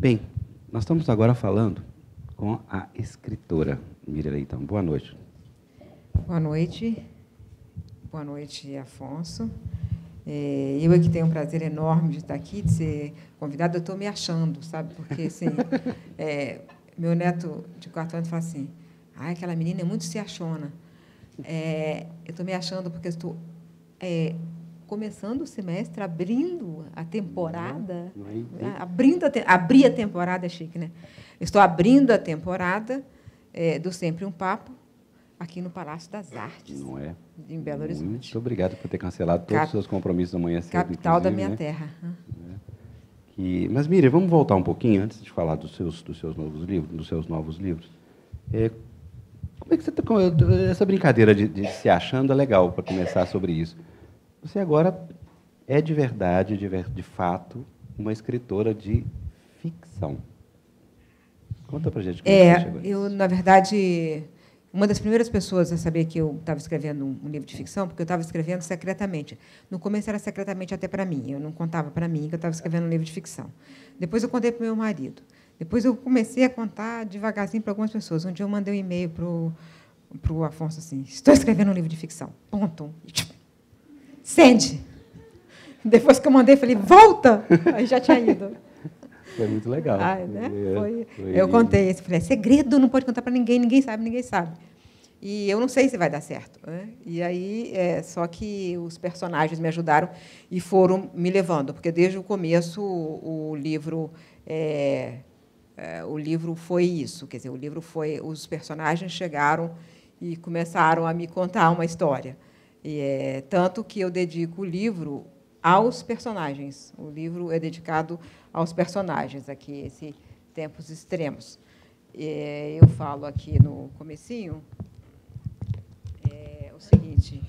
Bem, nós estamos agora falando com a escritora Miriam Leitão. Boa noite. Boa noite. Boa noite, Afonso. É, eu é que tenho um prazer enorme de estar aqui, de ser convidada. Eu estou me achando, sabe? Porque, assim, é, meu neto de quatro anos fala assim, ah, aquela menina é muito se achona. É, eu estou me achando porque estou começando o semestre, abrindo a temporada. Não, é né? abrindo a te abrir a temporada é chique, né? Estou abrindo a temporada é, do Sempre um Papo aqui no Palácio das Artes. Não é? Em Belo Horizonte. Muito obrigado por ter cancelado todos Cap os seus compromissos amanhã cedo. Capital da minha né? terra. É. Que... Mas, Miriam, vamos voltar um pouquinho antes de falar dos seus, dos seus novos livros. Dos seus novos livros. É, como é que você tá, essa brincadeira de, de se achando é legal para começar sobre isso. Você agora é de verdade, de, ver, de fato, uma escritora de ficção. Conta pra gente como é, você chegou a Eu, na verdade, uma das primeiras pessoas a saber que eu estava escrevendo um, livro de ficção, porque eu estava escrevendo secretamente. No começo era secretamente até para mim, eu não contava para mim que eu estava escrevendo um livro de ficção. Depois eu contei para o meu marido. Depois eu comecei a contar devagarzinho para algumas pessoas. Um dia eu mandei um e-mail para o Afonso assim: estou escrevendo um livro de ficção. Ponto. E, tipo, Sende. Depois que eu mandei, falei, volta! Aí já tinha ido. Foi muito legal. Ai, ah, é, né? É, foi, foi... Eu contei isso. Falei, é segredo, não pode contar para ninguém, ninguém sabe, ninguém sabe. E eu não sei se vai dar certo. Né? E aí, é, só que os personagens me ajudaram e foram me levando, porque desde o começo o, o livro. é, é o livro foi isso, quer dizer, o livro foi os personagens chegaram e começaram a me contar uma história. E é tanto que eu dedico o livro aos personagens. O livro é dedicado aos personagens aqui, esse tempos extremos. eu falo aqui no comecinho é, o seguinte.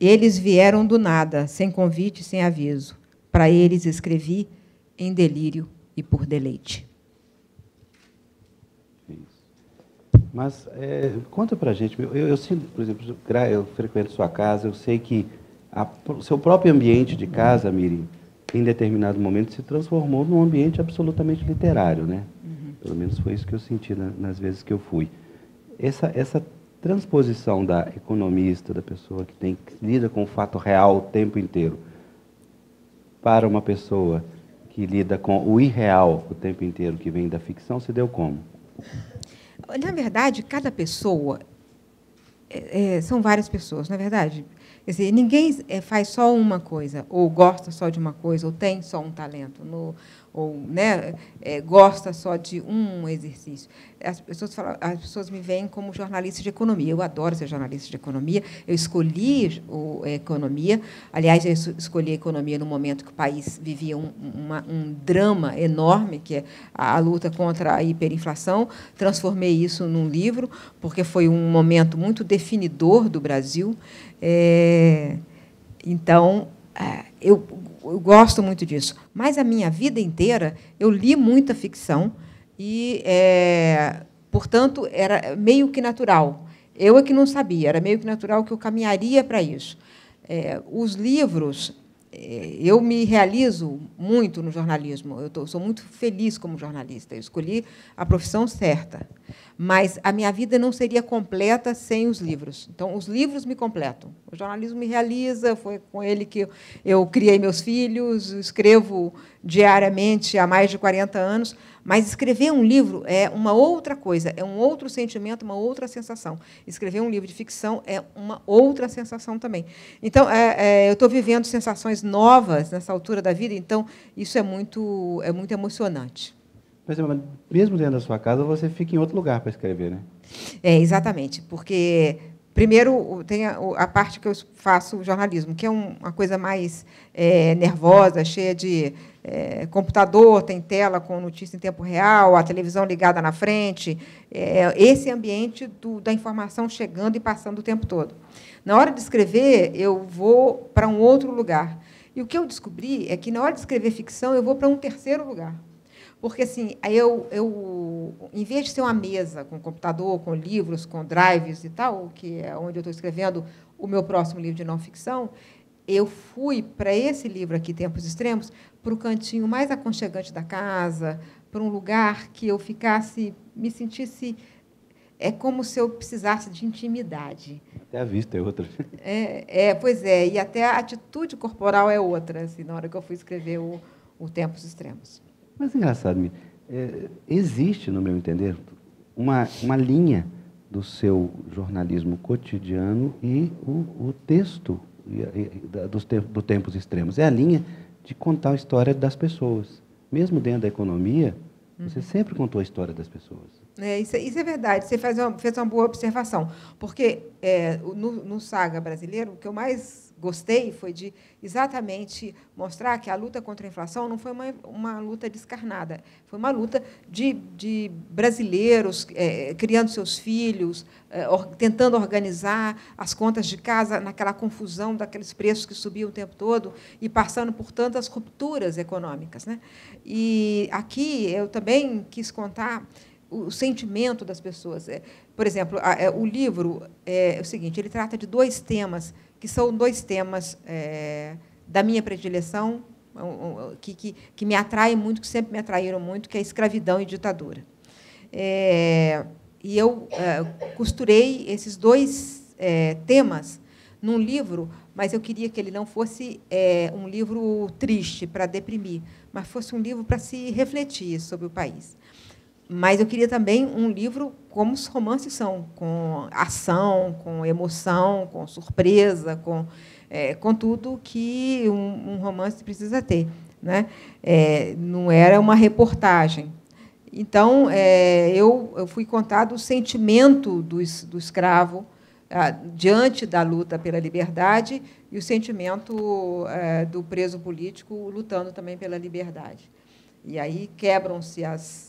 Eles vieram do nada, sem convite, sem aviso. Para eles escrevi em delírio e por deleite. Mas é, conta pra gente, eu, eu, eu sinto, por exemplo, eu frequento sua casa, eu sei que o seu próprio ambiente de casa, Miri, em determinado momento se transformou num ambiente absolutamente literário, né? Uhum. Pelo menos foi isso que eu senti na, nas vezes que eu fui. Essa, essa transposição da economista, da pessoa que, tem, que lida com o fato real o tempo inteiro, para uma pessoa que lida com o irreal o tempo inteiro, que vem da ficção, se deu como? Na verdade, cada pessoa é, é são várias pessoas, na é verdade. Quer dizer, ninguém é, faz só uma coisa, ou gosta só de uma coisa, ou tem só um talento. No, ou né, é, gosta só de um exercício. As pessoas, falam, as pessoas me veem como jornalista de economia. Eu adoro ser jornalista de economia. Eu escolhi o, a é, economia. Aliás, eu escolhi a economia no momento que o país vivia um, uma, um drama enorme, que é a, a luta contra a hiperinflação. Transformei isso num livro, porque foi um momento muito definidor do Brasil. É, então, é, eu, eu, gosto muito disso. Mas a minha vida inteira eu li muita ficção e, é, portanto, era meio que natural. Eu é que não sabia, era meio que natural que eu caminharia para isso. É, os livros é, eu me realizo muito no jornalismo. Eu tô, sou muito feliz como jornalista. Eu escolhi a profissão certa. Mas a minha vida não seria completa sem os livros. Então, os livros me completam. O jornalismo me realiza. Foi com ele que eu, eu criei meus filhos. Escrevo diariamente há mais de 40 anos. Mas escrever um livro é uma outra coisa, é um outro sentimento, uma outra sensação. Escrever um livro de ficção é uma outra sensação também. Então, é, é, eu estou vivendo sensações novas nessa altura da vida, então isso é muito, é muito emocionante. Mas, mesmo dentro da sua casa, você fica em outro lugar para escrever, né? É, exatamente, porque Primeiro, tem a, a, parte que eu faço jornalismo, que é um, uma coisa mais é, nervosa, cheia de é, computador, tem tela com notícia em tempo real, a televisão ligada na frente. É, esse ambiente do, da informação chegando e passando o tempo todo. Na hora de escrever, eu vou para um outro lugar. E o que eu descobri é que, na hora de escrever ficção, eu vou para um terceiro lugar. Porque, assim, eu, eu, em vez de ser uma mesa com computador, com livros, com drives e tal, que é onde eu estou escrevendo o meu próximo livro de não ficção, eu fui para esse livro aqui, Tempos Extremos, para o cantinho mais aconchegante da casa, para um lugar que eu ficasse, me sentisse. É como se eu precisasse de intimidade. Até a vista é outra. É, é pois é. E até a atitude corporal é outra, assim, na hora que eu fui escrever o, o Tempos Extremos. Mas é engraçado, é, existe, no meu entender, uma, uma linha do seu jornalismo cotidiano e o, o texto e, e, da, dos te, do tempos extremos. É a linha de contar a história das pessoas. Mesmo dentro da economia, uhum. você sempre contou a história das pessoas. É, isso, é, isso é verdade. Você fez uma, fez uma boa observação. Porque é, no, no Saga brasileiro, o que eu mais gostei foi de exatamente mostrar que a luta contra a inflação não foi uma, uma luta descarnada, foi uma luta de, de brasileiros é, criando seus filhos, é, or, tentando organizar as contas de casa naquela confusão daqueles preços que subiam o tempo todo e passando por tantas rupturas econômicas. Né? E aqui eu também quis contar o sentimento das pessoas. É, por exemplo, é, o livro é o seguinte: ele trata de dois temas que são dois temas é, da minha predileção, é que, que, que, me atraem muito, que sempre me atraíram muito, que é escravidão e ditadura. É, e eu é, costurei esses dois é, temas num livro, mas eu queria que ele não fosse um livro triste para deprimir, mas fosse um livro para se refletir sobre o país. Mas eu queria também um livro como os romances são, com ação, com emoção, com surpresa, com, é, com tudo que um, um, romance precisa ter. Né? É, não era uma reportagem. Então, é, eu, eu fui contado o sentimento do, do escravo diante da luta pela liberdade e o sentimento é, do preso político lutando também pela liberdade. E aí quebram-se as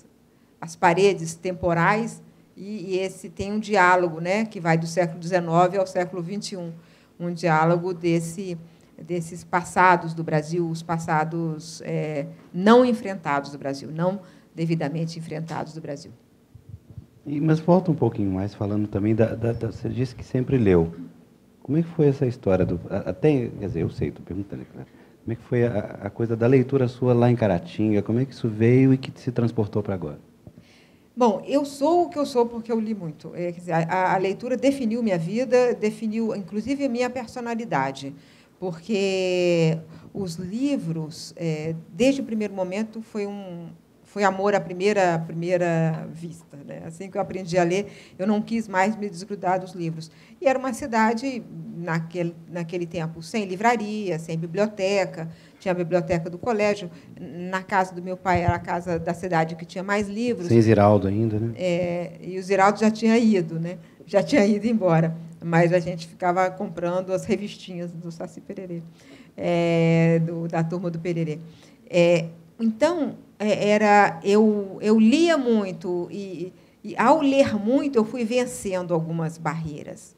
as paredes temporais e, e, esse tem um diálogo, né, que vai do século XIX ao século XXI, um diálogo desse desses passados do Brasil, os passados é, não enfrentados do Brasil, não devidamente enfrentados do Brasil. E, mas volta um pouquinho mais, falando também da, da, da, Você disse que sempre leu. Como é que foi essa história do. Até, quer dizer, eu sei, estou perguntando, claro. Né? Como é que foi a, a, coisa da leitura sua lá em Caratinga? Como é que isso veio e que se transportou para agora? Bom, eu sou o que eu sou porque eu li muito. É, dizer, a, a, leitura definiu minha vida, definiu inclusive a minha personalidade, porque os livros, é, desde o primeiro momento, foi um foi amor à primeira à primeira vista, né? Assim que eu aprendi a ler, eu não quis mais me desgrudar dos livros. E era uma cidade naquele naquele tempo sem livraria, sem biblioteca, tinha a biblioteca do colégio. Na casa do meu pai era a casa da cidade que tinha mais livros. Sem Ziraldo ainda, né? É, e o Ziraldo já tinha ido, né? Já tinha ido embora. Mas a gente ficava comprando as revistinhas do Saci Pererê, é, do, da turma do Pererê. É, então, é, era eu, eu lia muito e, e, ao ler muito, eu fui vencendo algumas barreiras.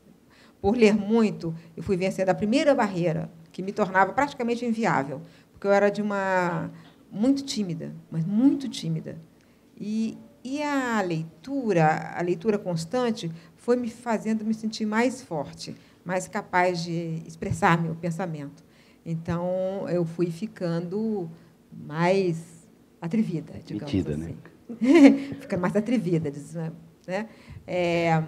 Por ler muito, eu fui vencendo a primeira barreira, que me tornava praticamente inviável, porque eu era de uma muito tímida, mas muito tímida. E, e a leitura, a leitura constante, foi me fazendo me sentir mais forte, mais capaz de expressar meu pensamento. Então, eu fui ficando mais atrevida, digamos Metida, né? assim. né? ficando mais atrevida, né? É,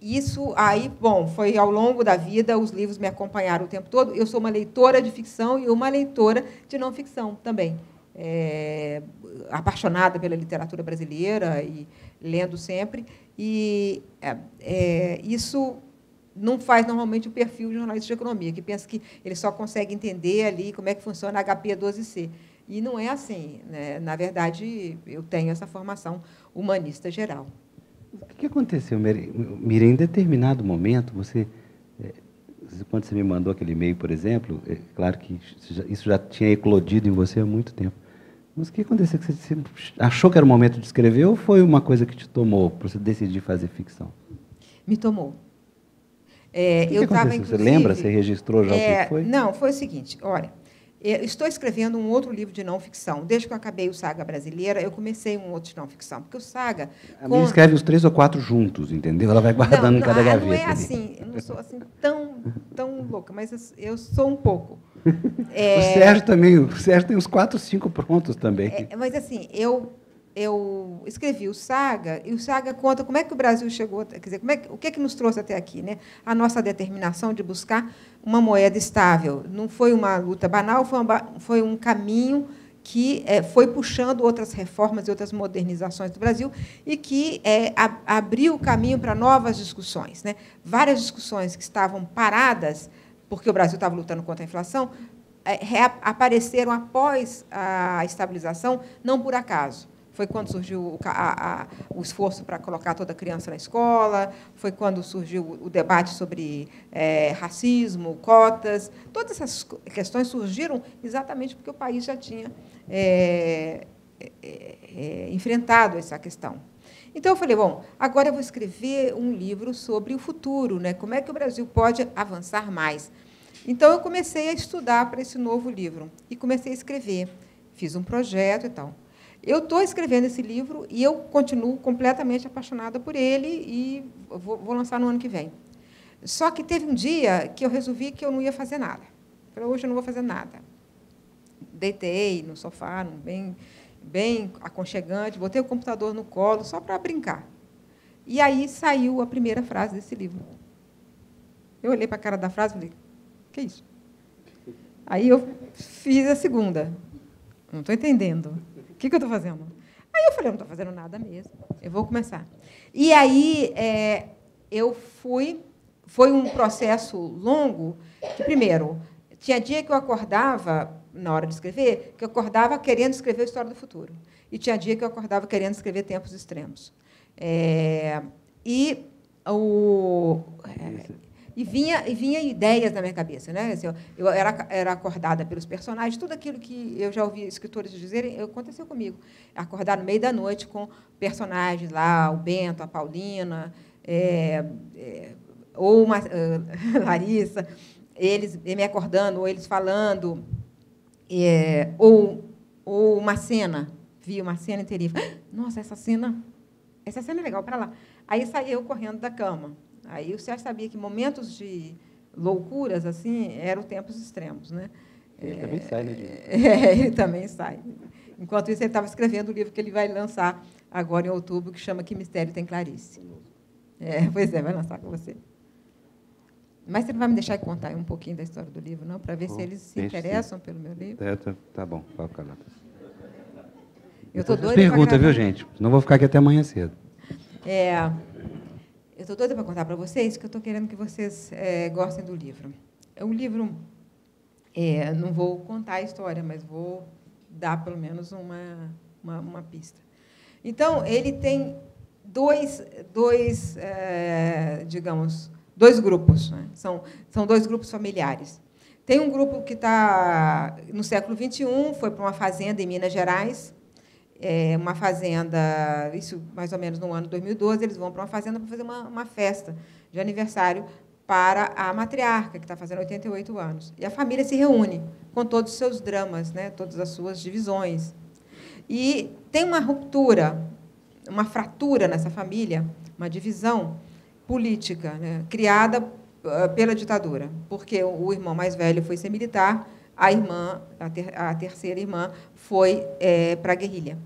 isso aí, bom, foi ao longo da vida, os livros me acompanharam o tempo todo. Eu sou uma leitora de ficção e uma leitora de não ficção também. É, apaixonada pela literatura brasileira e lendo sempre. E é, é isso não faz normalmente o perfil de jornalista de economia, que pensa que ele só consegue entender ali como é que funciona a HP 12C. E não é assim. Né? Na verdade, eu tenho essa formação humanista geral. O que aconteceu, Miriam? Em determinado momento, você, é, quando você me mandou aquele e-mail, por exemplo, é claro que isso já tinha eclodido em você há muito tempo. Mas o que aconteceu? Você achou que era o momento de escrever ou foi uma coisa que te tomou para você decidir fazer ficção? Me tomou. É, que eu estava Você lembra? Você registrou já é, o que foi? Não, foi o seguinte. Olha, é, estou escrevendo um outro livro de não ficção. Desde que eu acabei o Saga Brasileira, eu comecei um outro de não ficção. Porque o Saga. A conta... escreve os três ou quatro juntos, entendeu? Ela vai guardando não, em cada gaveta. Ah, não é assim, eu não sou assim tão, tão louca, mas eu sou um pouco. É... O Sérgio também, o Sérgio tem uns quatro, cinco prontos também. É, mas assim, eu eu escrevi o Saga, e o Saga conta como é que o Brasil chegou, quer dizer, como é que, o que, é que nos trouxe até aqui, né? A nossa determinação de buscar uma moeda estável. Não foi uma luta banal, foi, uma, foi um caminho que é, foi puxando outras reformas e outras modernizações do Brasil e que é, abriu o caminho para novas discussões. Né? Várias discussões que estavam paradas, porque o Brasil estava lutando contra a inflação, é, apareceram após a estabilização, não por acaso. Foi quando surgiu a, a, o esforço para colocar toda criança na escola, foi quando surgiu o debate sobre é, racismo, cotas. Todas essas questões surgiram exatamente porque o país já tinha é, é, é, enfrentado essa questão. Então eu falei, bom, agora eu vou escrever um livro sobre o futuro, né? Como é que o Brasil pode avançar mais? Então eu comecei a estudar para esse novo livro e comecei a escrever. Fiz um projeto e tal. Eu estou escrevendo esse livro e eu continuo completamente apaixonada por ele e vou, vou, lançar no ano que vem. Só que teve um dia que eu resolvi que eu não ia fazer nada. Falei, hoje eu não vou fazer nada. Deitei no sofá, bem, bem aconchegante, botei o computador no colo, só para brincar. E aí saiu a primeira frase desse livro. Eu olhei para a cara da frase e falei, que é isso? Aí eu fiz a segunda. Não estou entendendo que, que eu estou fazendo? Aí eu falei, não estou fazendo nada mesmo, eu vou começar. E aí é, eu fui, foi um processo longo, que, primeiro, tinha dia que eu acordava, na hora de escrever, que eu acordava querendo escrever a história do futuro. E tinha dia que eu acordava querendo escrever tempos extremos. É, e o... É, e vinha, e vinha ideias na minha cabeça. Né? Assim, eu, eu era, era acordada pelos personagens, tudo aquilo que eu já ouvi escritores dizerem aconteceu comigo. Acordar no meio da noite com personagens lá, o Bento, a Paulina, é, é, ou uma, uh, Larissa, eles me acordando, ou eles falando, é, ou, ou uma cena, vi uma cena e teria, nossa, essa cena, essa cena é legal, para lá. Aí saí eu correndo da cama Aí o Sérgio sabia que momentos de loucuras assim eram tempos extremos, né? Ele é, também sai, né? É, ele também sai. Enquanto isso, ele estava escrevendo o livro que ele vai lançar agora em outubro, que chama Que Mistério Tem Clarice. É, pois é, vai lançar com você. Mas você não vai me deixar contar um pouquinho da história do livro, não? Para ver se eles se interessam sim. pelo meu livro? É, tá, tá bom, pode ficar lá. Eu estou doida Pergunta, viu, gente? Não vou ficar aqui até amanhã cedo. É... Eu estou toda para contar para vocês, que eu estou querendo que vocês é, gostem do livro. É um livro, é, não vou contar a história, mas vou dar pelo menos uma, uma, uma pista. Então, ele tem dois, dois é, digamos, dois grupos. Né? São, são dois grupos familiares. Tem um grupo que está no século XXI, foi para uma fazenda em Minas Gerais, é, uma fazenda, isso mais ou menos no ano 2012, eles vão para uma fazenda para fazer uma, uma festa de aniversário para a matriarca, que está fazendo 88 anos. E a família se reúne com todos os seus dramas, né, todas as suas divisões. E tem uma ruptura, uma fratura nessa família, uma divisão política, né, criada ah, pela ditadura, porque o irmão mais velho foi ser militar a irmã, a, ter, a terceira irmã, foi é, para a guerrilha.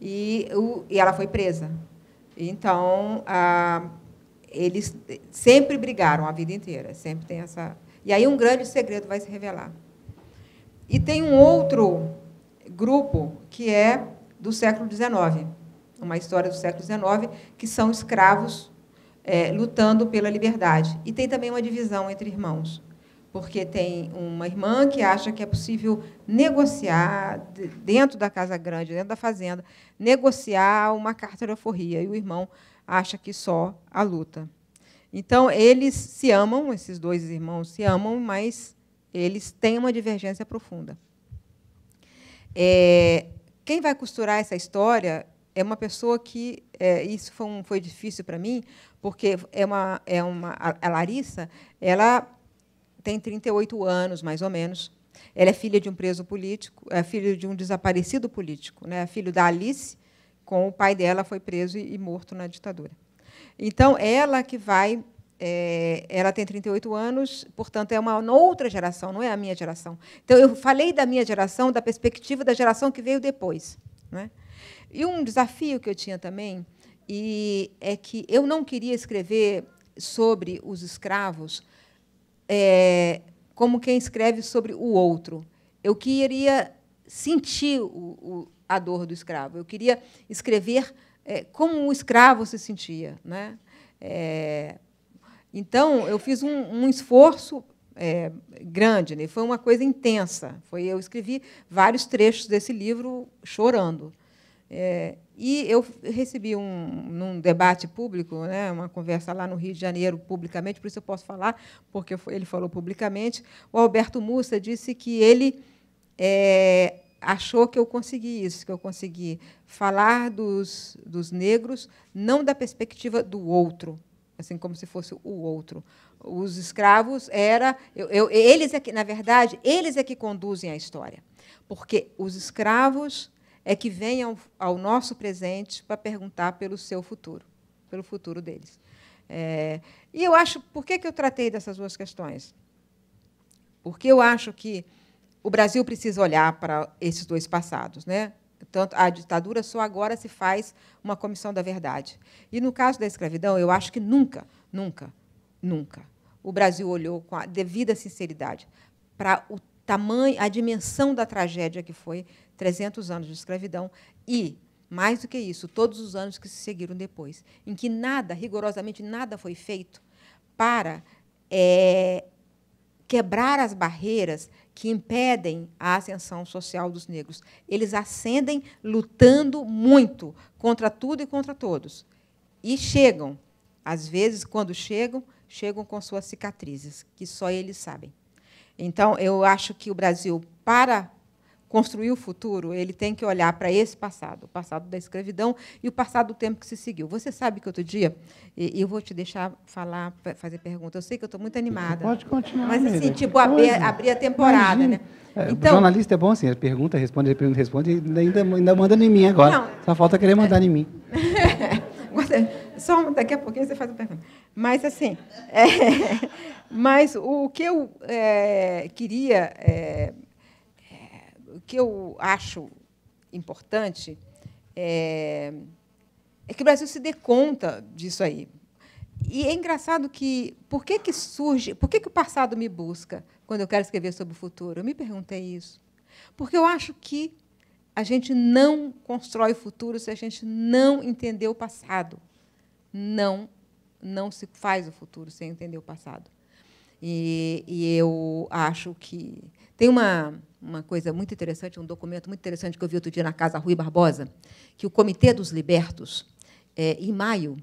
E, o, e ela foi presa. Então, a, eles sempre brigaram a vida inteira, sempre tem essa. E aí um grande segredo vai se revelar. E tem um outro grupo que é do século XIX, uma história do século XIX, que são escravos é, lutando pela liberdade. E tem também uma divisão entre irmãos porque tem uma irmã que acha que é possível negociar dentro da casa grande, dentro da fazenda, negociar uma de euforia, e o irmão acha que só a luta. Então, eles se amam, esses dois irmãos se amam, mas eles têm uma divergência profunda. É, quem vai costurar essa história é uma pessoa que é, isso foi, um, foi difícil para mim, porque é uma, é uma a Larissa, ela tem 38 anos, mais ou menos. Ela é filha de um preso político, é filha de um desaparecido político, né? filho da Alice, com o pai dela foi preso e morto na ditadura. Então, ela que vai. É, ela tem 38 anos, portanto, é uma outra geração, não é a minha geração. Então, eu falei da minha geração, da perspectiva da geração que veio depois. Né? E um desafio que eu tinha também e é que eu não queria escrever sobre os escravos é, como quem escreve sobre o outro. Eu queria sentir o, o, a dor do escravo. Eu queria escrever é, como o escravo se sentia, né? É, então eu fiz um, um esforço é, grande, né? foi uma coisa intensa. Foi eu escrevi vários trechos desse livro chorando. É, e eu recebi um, num debate público, né, uma conversa lá no Rio de Janeiro, publicamente, por isso eu posso falar, porque ele falou publicamente. O Alberto Mussa disse que ele é, achou que eu consegui isso, que eu consegui falar dos, dos negros não da perspectiva do outro, assim como se fosse o outro. Os escravos era, eu, eu, eles é que, na verdade, eles é que conduzem a história, porque os escravos é que venham ao nosso presente para perguntar pelo seu futuro, pelo futuro deles. É, e eu acho, por que, que eu tratei dessas duas questões? Porque eu acho que o Brasil precisa olhar para esses dois passados, né? Tanto a ditadura só agora se faz uma comissão da verdade. E no caso da escravidão, eu acho que nunca, nunca, nunca o Brasil olhou com a devida sinceridade para o tamanho, a dimensão da tragédia que foi 300 anos de escravidão e mais do que isso, todos os anos que se seguiram depois, em que nada, rigorosamente nada foi feito para é, quebrar as barreiras que impedem a ascensão social dos negros. Eles ascendem lutando muito contra tudo e contra todos. E chegam, às vezes, quando chegam, chegam com suas cicatrizes, que só eles sabem. Então, eu acho que o Brasil, para construir o futuro, ele tem que olhar para esse passado, o passado da escravidão e o passado do tempo que se seguiu. Você sabe que outro dia, e eu vou te deixar falar, fazer pergunta, eu sei que eu estou muito animada. Pode continuar. Mas, assim, tipo, abrir, abrir, a temporada, né? É, então, o jornalista é bom assim, pergunta, responde, pergunta, responde, e ainda, ainda manda em mim agora. Não, Só falta querer mandar em mim. Só daqui a pouquinho você faz a pergunta. Mas, assim, é, mas o que eu é, queria, é, é o que eu acho importante é, é, que o Brasil se dê conta disso aí. E é engraçado que, por que, que surge, por que, que o passado me busca quando eu quero escrever sobre o futuro? Eu me perguntei isso. Porque eu acho que a gente não constrói o futuro se a gente não entender o passado não não se faz o futuro sem entender o passado. E, e eu acho que tem uma uma coisa muito interessante, um documento muito interessante que eu vi outro dia na casa Rui Barbosa, que o Comitê dos Libertos, é, em maio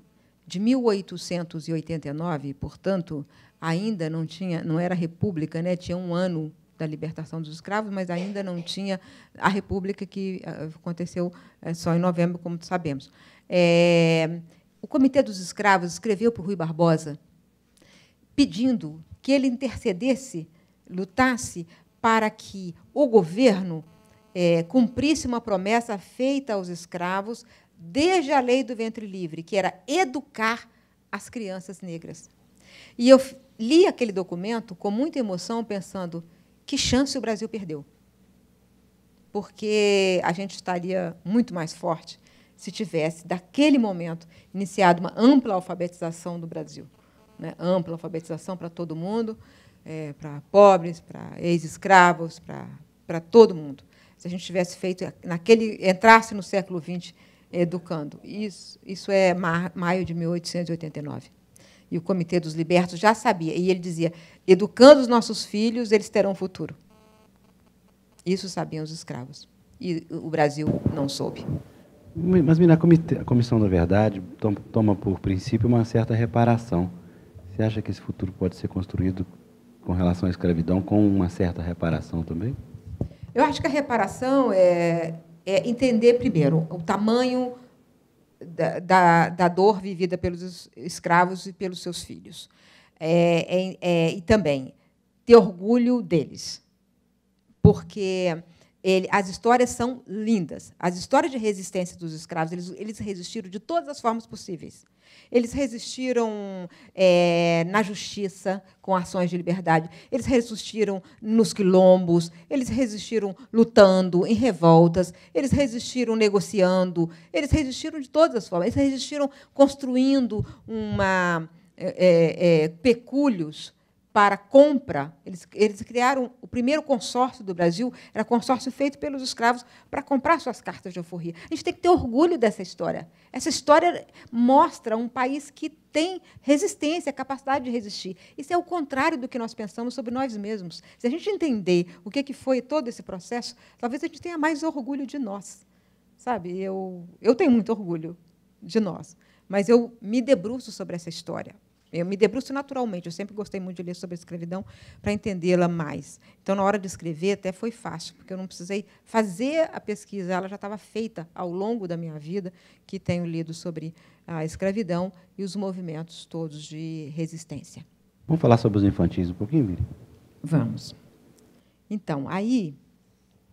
de 1889, portanto, ainda não tinha, não era república, né? Tinha um ano da libertação dos escravos, mas ainda não tinha a república que eh, aconteceu eh, só em novembro, como sabemos. É, o Comitê dos Escravos escreveu para o Rui Barbosa pedindo que ele intercedesse, lutasse para que o governo é, cumprisse uma promessa feita aos escravos desde a lei do ventre livre, que era educar as crianças negras. E eu li aquele documento com muita emoção, pensando que chance o Brasil perdeu. Porque a gente estaria muito mais forte se tivesse, daquele momento, iniciado uma ampla alfabetização do Brasil. Né? Ampla alfabetização para todo mundo, é, para pobres, para ex-escravos, para, todo mundo. Se a gente tivesse feito, naquele entrasse no século XX educando. Isso, isso é ma maio de 1889. E o Comitê dos Libertos já sabia. E ele dizia: educando os nossos filhos, eles terão futuro. Isso sabiam os escravos. E o Brasil não soube. Mas, Mina, a Comissão da Verdade toma por princípio uma certa reparação. Você acha que esse futuro pode ser construído com relação à escravidão com uma certa reparação também? Eu acho que a reparação é, é entender, primeiro, o tamanho da, da, da, dor vivida pelos escravos e pelos seus filhos. É, é, é, e também ter orgulho deles. Porque ele, as histórias são lindas. As histórias de resistência dos escravos, eles, eles resistiram de todas as formas possíveis. Eles resistiram é, na justiça, com ações de liberdade. Eles resistiram nos quilombos. Eles resistiram lutando, em revoltas. Eles resistiram negociando. Eles resistiram de todas as formas. Eles resistiram construindo uma, é, é, é pecúlios para compra. Eles, eles criaram o primeiro consórcio do Brasil, era consórcio feito pelos escravos para comprar suas cartas de alforria. A gente tem que ter orgulho dessa história. Essa história mostra um país que tem resistência, capacidade de resistir. Isso é o contrário do que nós pensamos sobre nós mesmos. Se a gente entender o que, é que foi todo esse processo, talvez a gente tenha mais orgulho de nós. Sabe, eu, eu tenho muito orgulho de nós, mas eu me debruço sobre essa história. Eu me debruço naturalmente, eu sempre gostei muito de ler sobre a escravidão para entendê-la mais. Então, na hora de escrever, até foi fácil, porque eu não precisei fazer a pesquisa, ela já estava feita ao longo da minha vida, que tenho lido sobre a escravidão e os movimentos todos de resistência. Vamos falar sobre os infantis um pouquinho, Miri? Vamos. Então, aí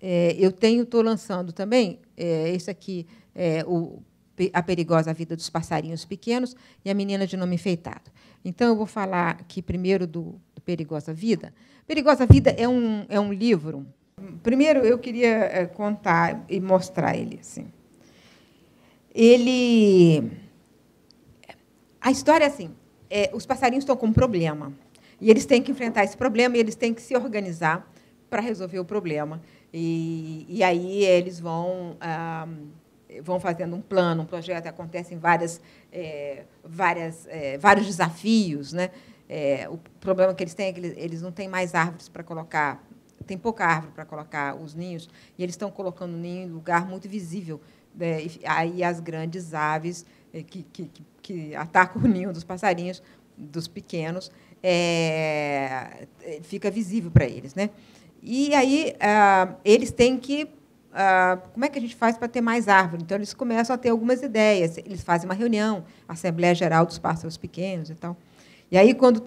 é, eu tenho, estou lançando também é, esse aqui, é, o a Perigosa Vida dos Passarinhos Pequenos e A Menina de Nome Enfeitado. Então, eu vou falar aqui primeiro do, do Perigosa Vida. Perigosa Vida é um, é um livro. Primeiro, eu queria eh, contar e mostrar ele. Assim. Ele. A história é assim: é, os passarinhos estão com um problema. E eles têm que enfrentar esse problema e eles têm que se organizar para resolver o problema. E, e aí eles vão. Ah, vão fazendo um plano, um projeto, acontecem várias, é, várias, é, vários desafios. Né? É, o problema que eles têm é que eles, não têm mais árvores para colocar, tem pouca árvore para colocar os ninhos, e eles estão colocando o ninho em lugar muito visível. Né? E, aí as grandes aves é, que, que, que atacam o ninho dos passarinhos, dos pequenos, é, é, fica visível para eles. Né? E aí ah, eles têm que ah, como é que a gente faz para ter mais árvore? Então, eles começam a ter algumas ideias. Eles fazem uma reunião, Assembleia Geral dos Pássaros Pequenos e tal. E aí, quando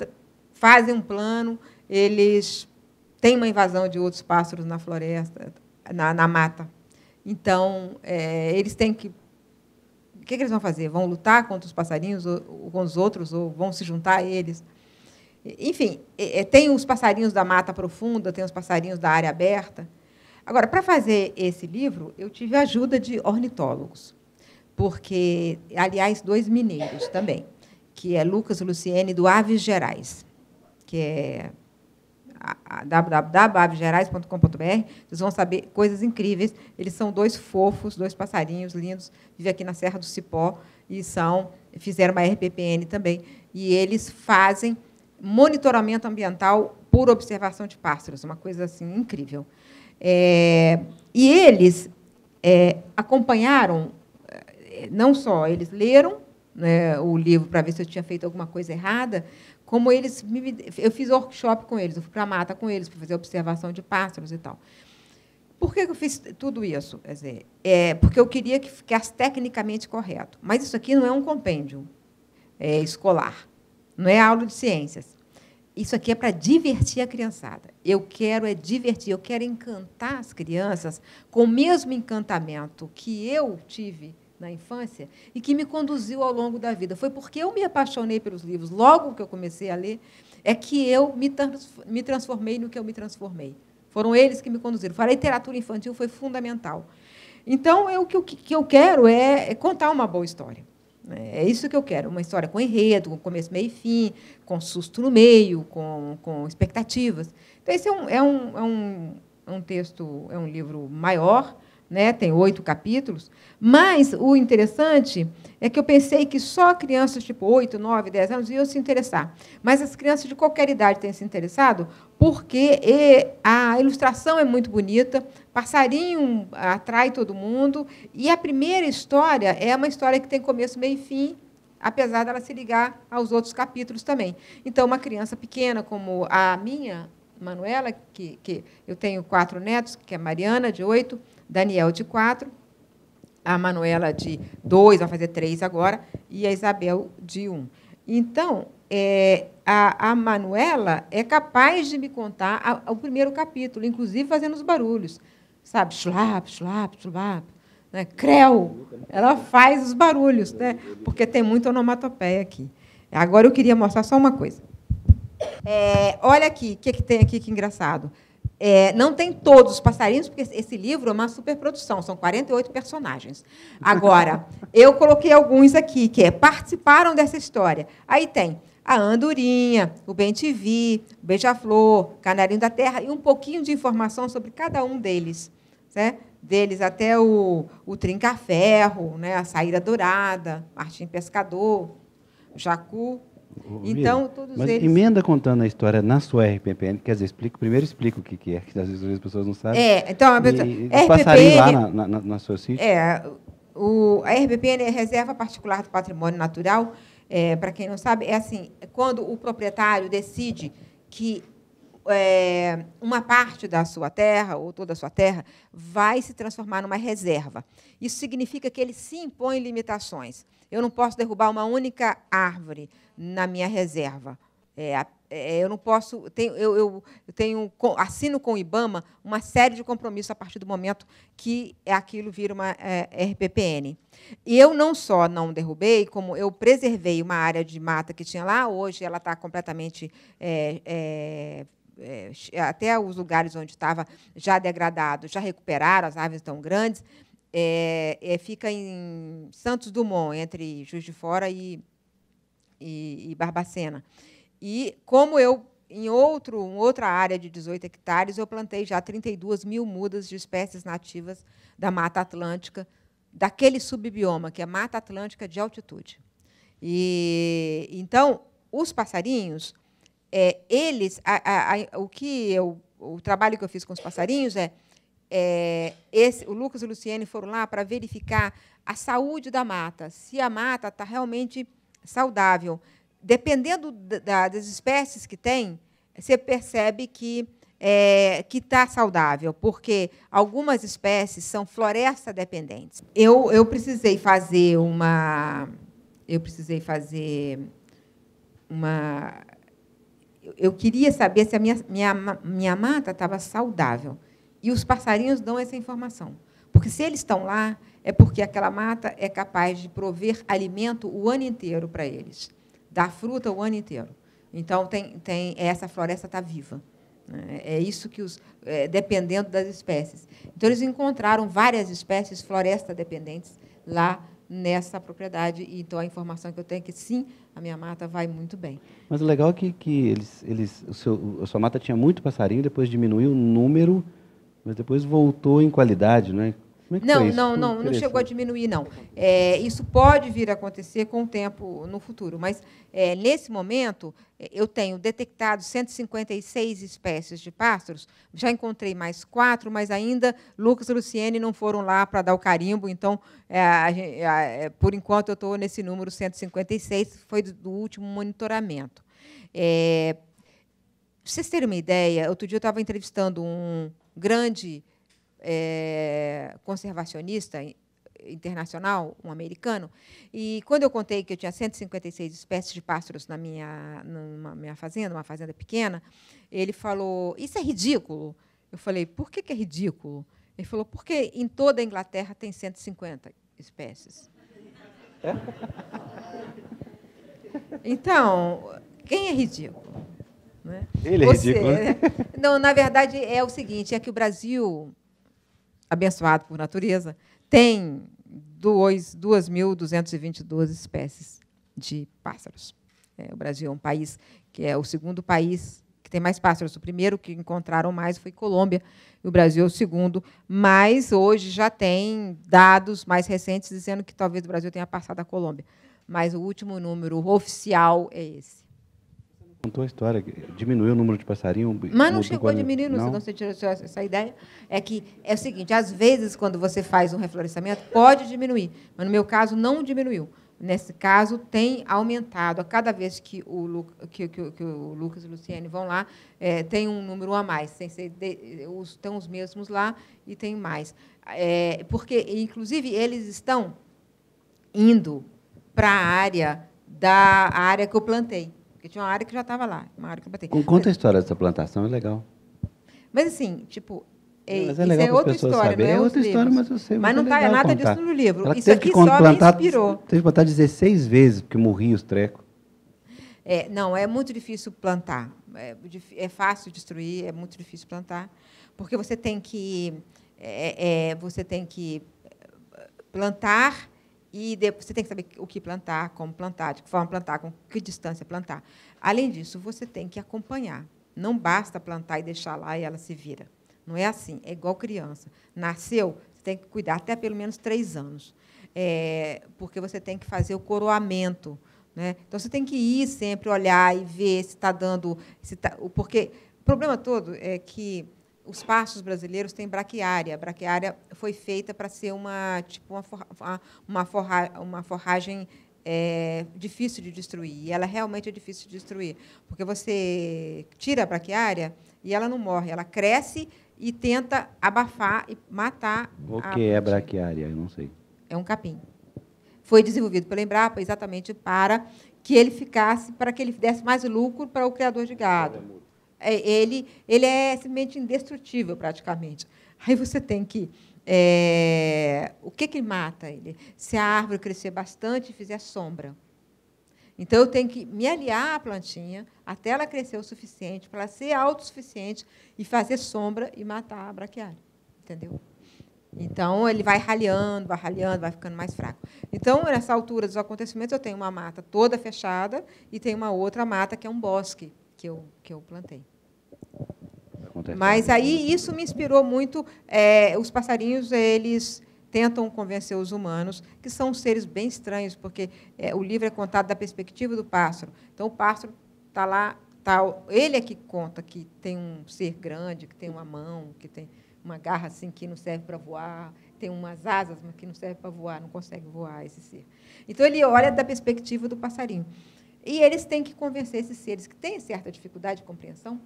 fazem um plano, eles têm uma invasão de outros pássaros na floresta, na, na mata. Então, é, eles têm que. O que, que, eles vão fazer? Vão lutar contra os passarinhos ou, ou com os outros, ou vão se juntar a eles? Enfim, é, tem os passarinhos da mata profunda, tem os passarinhos da área aberta. Agora, para fazer esse livro, eu tive a ajuda de ornitólogos, porque, aliás, dois mineiros também, que é Lucas Luciene, do Aves Gerais, que é www.avesgerais.com.br. Vocês vão saber coisas incríveis. Eles são dois fofos, dois passarinhos lindos, vivem aqui na Serra do Cipó e são fizeram uma RPPN também. E eles fazem monitoramento ambiental por observação de pássaros, uma coisa assim incrível. É, e eles é, acompanharam, é, não só eles leram né, o livro para ver se eu tinha feito alguma coisa errada, como eles me, eu fiz workshop com eles, eu fui para a mata com eles para fazer observação de pássaros e tal. Por que eu fiz tudo isso? Quer dizer, é porque eu queria que ficasse tecnicamente correto. Mas isso aqui não é um compêndio é, escolar, não é aula de ciências isso aqui é para divertir a criançada. Eu quero é divertir, eu quero encantar as crianças com o mesmo encantamento que eu tive na infância e que me conduziu ao longo da vida. Foi porque eu me apaixonei pelos livros, logo que eu comecei a ler, é que eu me transformei no que eu me transformei. Foram eles que me conduziram. A literatura infantil foi fundamental. Então, eu, o que eu quero é, é contar uma boa história. Né? É isso que eu quero, uma história com enredo, com começo, meio e fim, com susto no meio, com, com expectativas. Então, esse é um, é, um, é, um, é um texto, é um livro maior, né? tem oito capítulos, mas o interessante é que eu pensei que só crianças tipo 8, 9, 10 anos iam se interessar. Mas as crianças de qualquer idade têm se interessado porque a ilustração é muito bonita, Passarinho atrai todo mundo. E a primeira história é uma história que tem começo, meio e fim, apesar dela se ligar aos outros capítulos também. Então, uma criança pequena como a minha, Manuela, que, que eu tenho quatro netos, que é Mariana, de oito, Daniel, de quatro, a Manuela, de dois, vai fazer três agora, e a Isabel, de um. Então, é, a, a Manuela é capaz de me contar a, a, o primeiro capítulo, inclusive fazendo os barulhos sabe? Chulap, chulap, chulap. Né? Creu, ela faz os barulhos, né? porque tem muita onomatopeia aqui. Agora eu queria mostrar só uma coisa. É, olha aqui, o que, que tem aqui que engraçado. É, não tem todos os passarinhos, porque esse livro é uma superprodução, são 48 personagens. Agora, eu coloquei alguns aqui que é, participaram dessa história. Aí tem a andorinha, o bentivi, o beija-flor, canarinho da terra e um pouquinho de informação sobre cada um deles, né? Deles até o, o trinca-ferro, né? A saída dourada, Martim Pescador, Jacu. Então, todos Mas eles... emenda contando a história na sua RPPN, quer dizer, explica, primeiro explica o que, que é, que às vezes as pessoas não sabem. É, então, a pessoa, e, RPPN... passarinho lá na, na, na, na sua sítio. É, o, a RPPN é a Reserva Particular do Patrimônio Natural, é, para quem não sabe, é assim, quando o proprietário decide que é, uma parte da sua terra, ou toda a sua terra, vai se transformar numa reserva. Isso significa que ele se impõe limitações. Eu não posso derrubar uma única árvore na minha reserva, é, é, eu não posso. Tenho, eu, eu, tenho, assino com o IBAMA uma série de compromissos a partir do momento que aquilo vira uma é, RPPN. E eu não só não derrubei, como eu preservei uma área de mata que tinha lá, hoje ela está completamente. É, é, é, até os lugares onde estava já degradado já recuperaram, as árvores estão grandes. fica em Santos Dumont, entre Juiz de Fora e, e, e Barbacena. E como eu, em outro, outra área de 18 hectares, eu plantei já 32 mil mudas de espécies nativas da Mata Atlântica, daquele subbioma, que é a Mata Atlântica de altitude. E Então, os passarinhos, é, eles. A, a, a, o que eu. O trabalho que eu fiz com os passarinhos é. é esse, o Lucas e o Luciene foram lá para verificar a saúde da mata, se a mata está realmente saudável dependendo da, das espécies que tem, você percebe que é, que está saudável, porque algumas espécies são floresta dependentes. Eu, eu precisei fazer uma. Eu precisei fazer uma. Eu queria saber se a minha, minha, minha mata estava saudável. E os passarinhos dão essa informação. Porque se eles estão lá, é porque aquela mata é capaz de prover alimento o ano inteiro para eles dá fruta o ano inteiro. Então, tem, tem essa floresta está viva. Né? É isso que os. É, dependendo das espécies. Então, eles encontraram várias espécies floresta dependentes lá nessa propriedade. E, então, a informação que eu tenho é que, sim, a minha mata vai muito bem. Mas o legal é que, que eles, eles, o seu, a sua mata tinha muito passarinho, depois diminuiu o número, mas depois voltou em qualidade, não é como é que não, não, não, não, chegou a diminuir, não. É, isso pode vir a acontecer com o tempo no futuro, mas é, nesse momento é, eu tenho detectado 156 espécies de pássaros, já encontrei mais quatro, mas ainda Lucas e Luciene não foram lá para dar o carimbo, então, é, é, é por enquanto, eu estou nesse número 156, foi do, do último monitoramento. É, vocês terem uma ideia, outro dia eu estava entrevistando um grande é, conservacionista internacional, um americano, e quando eu contei que eu tinha 156 espécies de pássaros na minha, numa, minha fazenda, uma fazenda pequena, ele falou: Isso é ridículo. Eu falei: Por que, que é ridículo? Ele falou: Porque em toda a Inglaterra tem 150 espécies. É? Então, quem é ridículo? Né? Ele é Você, ridículo. Né? Não, na verdade, é o seguinte: é que o Brasil abençoado por natureza, tem 2.222 espécies de pássaros. É, o Brasil é um país que é o segundo país que tem mais pássaros. O primeiro que encontraram mais foi Colômbia, e o Brasil é o segundo. Mas hoje já tem dados mais recentes dizendo que talvez o Brasil tenha passado a Colômbia. Mas o último número oficial é esse contou a história, diminuiu o número de passarinhos. Mas não chegou a diminuir, não, não. você tirou essa ideia. É que é o seguinte, às vezes, quando você faz um reflorestamento, pode diminuir, mas no meu caso não diminuiu. Nesse caso, tem aumentado. A cada vez que o, Lu, que, que, que o Lucas e o Luciene vão lá, é, tem um número a mais. Tem, os, estão os mesmos lá e tem mais. É, porque, inclusive, eles estão indo para a área da a área que eu plantei porque tinha uma área que já estava lá, uma área que eu plantei. Conta a história dessa plantação, é legal. Mas assim, tipo, é, mas é legal é outra história, saberem. não é, é outra história, livros. mas você. Mas é não está é nada contar. disso no livro. Ela isso aqui que só plantar, me inspirou. Teve que plantar 16 vezes, porque morriam os trecos. É, não, é muito difícil plantar. É, é, fácil destruir, é muito difícil plantar, porque você tem que é, é, é você tem que eh, plantar e você tem que saber o que plantar, como plantar, de que forma plantar, com que distância plantar. Além disso, você tem que acompanhar. Não basta plantar e deixar lá e ela se vira. Não é assim. É igual criança. Nasceu, você tem que cuidar até pelo menos três anos. É, porque você tem que fazer o coroamento. Né? Então, você tem que ir sempre olhar e ver se está dando. Se tá, porque o problema todo é que os pastos brasileiros têm braquiária. A braquiária foi feita para ser uma, tipo, uma, forra, uma, forra, uma forragem é, difícil de destruir. E ela realmente é difícil de destruir, porque você tira a braquiária e ela não morre, ela cresce e tenta abafar e matar. O que é a... é braquiária? Eu não sei. É um capim. Foi desenvolvido pela Embrapa exatamente para que ele ficasse, para que ele desse mais lucro para o criador de gado. É, ele, ele é simplesmente indestrutível, praticamente. Aí você tem que. É, o que, que mata ele? Se a árvore crescer bastante e fizer sombra. Então, eu tenho que me aliar à plantinha até ela crescer o suficiente, para ela ser autossuficiente e fazer sombra e matar a braquiária. Entendeu? Então, ele vai raliando, vai raliando, vai ficando mais fraco. Então, nessa altura dos acontecimentos, eu tenho uma mata toda fechada e tenho uma outra mata que é um bosque que eu, que eu plantei acontece. Mas aí isso me inspirou muito. É, os passarinhos, eles tentam convencer os humanos, que são seres bem estranhos, porque é, o livro é contado da perspectiva do pássaro. Então, o pássaro está lá, tá, ele é que conta que tem um ser grande, que tem uma mão, que tem uma garra assim que não serve para voar, tem umas asas mas que não serve para voar, não consegue voar esse ser. Então, ele olha da perspectiva do passarinho. E eles têm que convencer esses seres que têm certa dificuldade de compreensão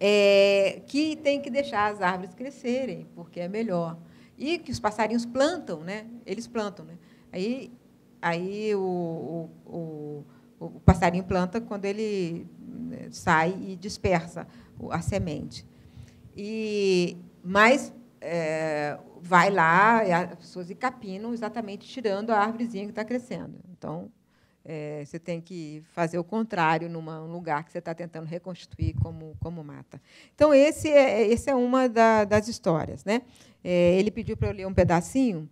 é, que tem que deixar as árvores crescerem, porque é melhor. E que os passarinhos plantam, né? eles plantam. Né? Aí, aí o, o, o, o passarinho planta quando ele né, sai e dispersa a semente. E, mas é, vai lá, as pessoas capinam exatamente tirando a árvorezinha que está crescendo. Então, é, você tem que fazer o contrário num lugar que você está tentando reconstituir como, como mata. Então, esse é, esse é uma da, das histórias. Né? É, ele pediu para eu ler um pedacinho.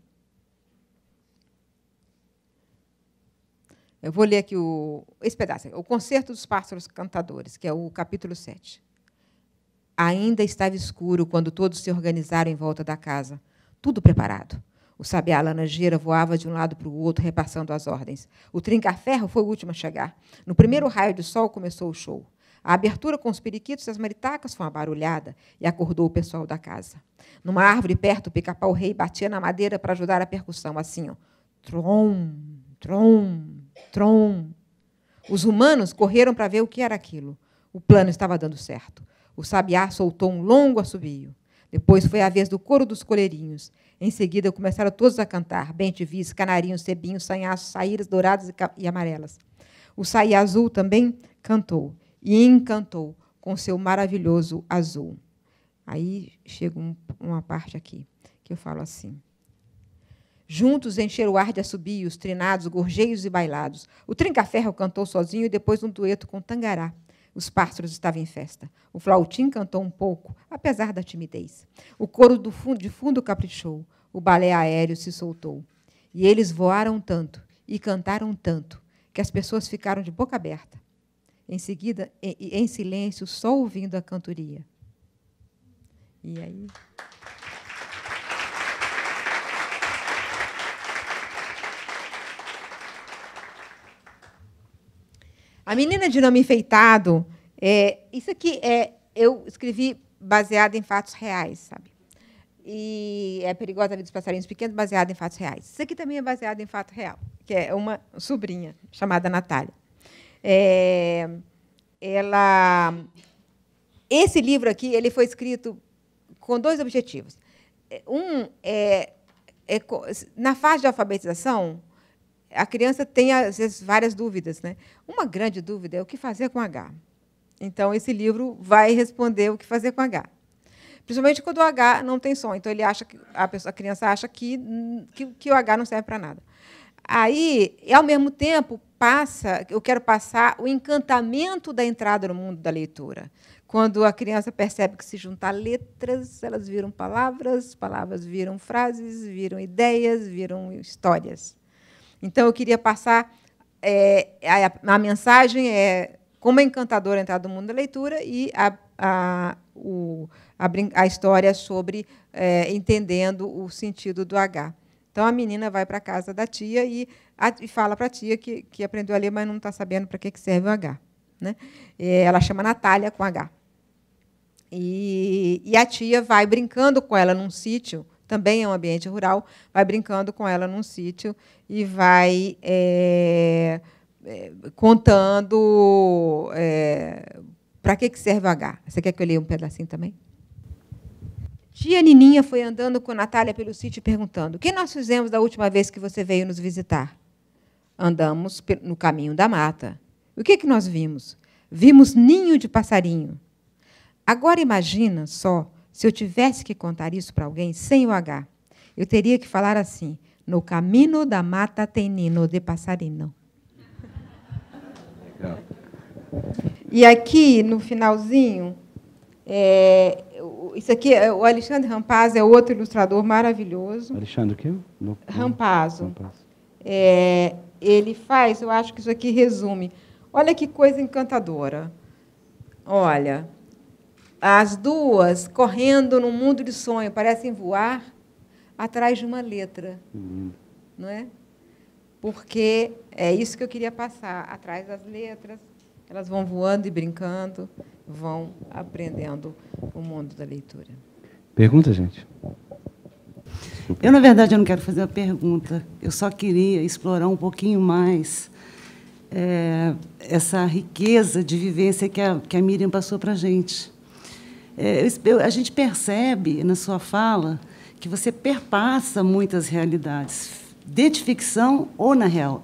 Eu vou ler aqui o, esse pedaço, o Concerto dos Pássaros Cantadores, que é o capítulo 7. Ainda estava escuro quando todos se organizaram em volta da casa, tudo preparado. O sabiá laranjeira voava de um lado para o outro, repassando as ordens. O trinca-ferro foi o último a chegar. No primeiro raio de sol começou o show. A abertura com os periquitos e as maritacas foi uma barulhada e acordou o pessoal da casa. Numa árvore perto, o pica-pau rei batia na madeira para ajudar a percussão, assim, ó. Trom, trom, trom. Os humanos correram para ver o que era aquilo. O plano estava dando certo. O sabiá soltou um longo assobio. Depois foi a vez do coro dos coleirinhos. Em seguida, começaram todos a cantar: bentivis, canarinhos, cebinhos, sanhaços, saíras douradas e amarelas. O saí azul também cantou e encantou com seu maravilhoso azul. Aí chega um, uma parte aqui que eu falo assim. Juntos encheram o ar de assobios, trinados, gorjeios e bailados. O Trincaferro cantou sozinho e depois um dueto com Tangará. Os pássaros estavam em festa. O flautim cantou um pouco, apesar da timidez. O coro fundo, de fundo caprichou. O balé aéreo se soltou. E eles voaram tanto e cantaram tanto que as pessoas ficaram de boca aberta. Em seguida, em, em silêncio, só ouvindo a cantoria. E aí. A menina de nome enfeitado, é, isso aqui é, eu escrevi baseado em fatos reais, sabe? E é perigosa a vida dos passarinhos pequenos, baseado em fatos reais. Isso aqui também é baseado em fato real, que é uma sobrinha chamada Natália. É, ela, esse livro aqui, ele foi escrito com dois objetivos. Um é, é na fase de alfabetização, a criança tem, às vezes, várias dúvidas. Né? Uma grande dúvida é o que fazer com H. Então, esse livro vai responder o que fazer com H. Principalmente quando o H não tem som. Então, ele acha que a, pessoa, a criança acha que, que, que o H não serve para nada. Aí, ao mesmo tempo, passa, eu quero passar o encantamento da entrada no mundo da leitura. Quando a criança percebe que se juntar letras, elas viram palavras, palavras viram frases, viram ideias, viram histórias. Então, eu queria passar. É, a, a, mensagem é como é encantadora entrar entrada no mundo da leitura e a, a, o, a, a história sobre é, entendendo o sentido do H. Então, a menina vai para a casa da tia e, a, e fala para a tia que, que aprendeu a ler, mas não está sabendo para que, que serve o H. Né? É, ela chama Natália com H. E, e a tia vai brincando com ela num sítio também é um ambiente rural, vai brincando com ela num sítio e vai é, é, contando é, eh, para que, que serve o H. Você quer que eu leia um pedacinho também? Tia Nininha foi andando com Natália pelo sítio perguntando: O que nós fizemos da última vez que você veio nos visitar? Andamos no caminho da mata. O que, que nós vimos? Vimos ninho de passarinho. Agora imagina só se eu tivesse que contar isso para alguém sem o H, eu teria que falar assim: no caminho da mata tem nino de passarinho. Legal. E aqui, no finalzinho, é, isso aqui, é, o Alexandre Rampazzo é outro ilustrador maravilhoso. Alexandre o quê? Rampazzo. É, ele faz, eu acho que isso aqui resume. Olha que coisa encantadora. Olha, as duas correndo num mundo de sonho, parecem voar atrás de uma letra, uhum. não é? Porque é isso que eu queria passar, atrás das letras, elas vão voando e brincando, vão aprendendo o mundo da leitura. Pergunta, gente. Eu, na verdade, eu não quero fazer a pergunta. Eu só queria explorar um pouquinho mais é, essa riqueza de vivência que a, que a Miriam passou para a gente. É, eu, a gente percebe na sua fala que você perpassa muitas realidades, de ficção ou na real.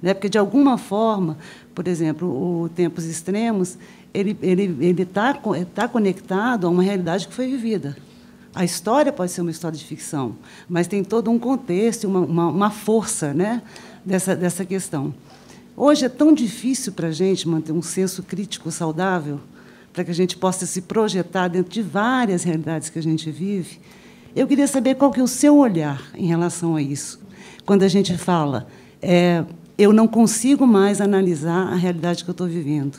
Né? Porque, de alguma forma, por exemplo, o Tempos Extremos, ele está ele, ele tá, tá conectado a uma realidade que foi vivida. A história pode ser uma história de ficção, mas tem todo um contexto, uma, uma, uma força né? dessa, dessa questão. Hoje é tão difícil para a gente manter um senso crítico saudável, para que a gente possa se projetar dentro de várias realidades que a gente vive. Eu queria saber qual que é o seu olhar em relação a isso. Quando a gente fala, é, eu não consigo mais analisar a realidade que eu estou vivendo.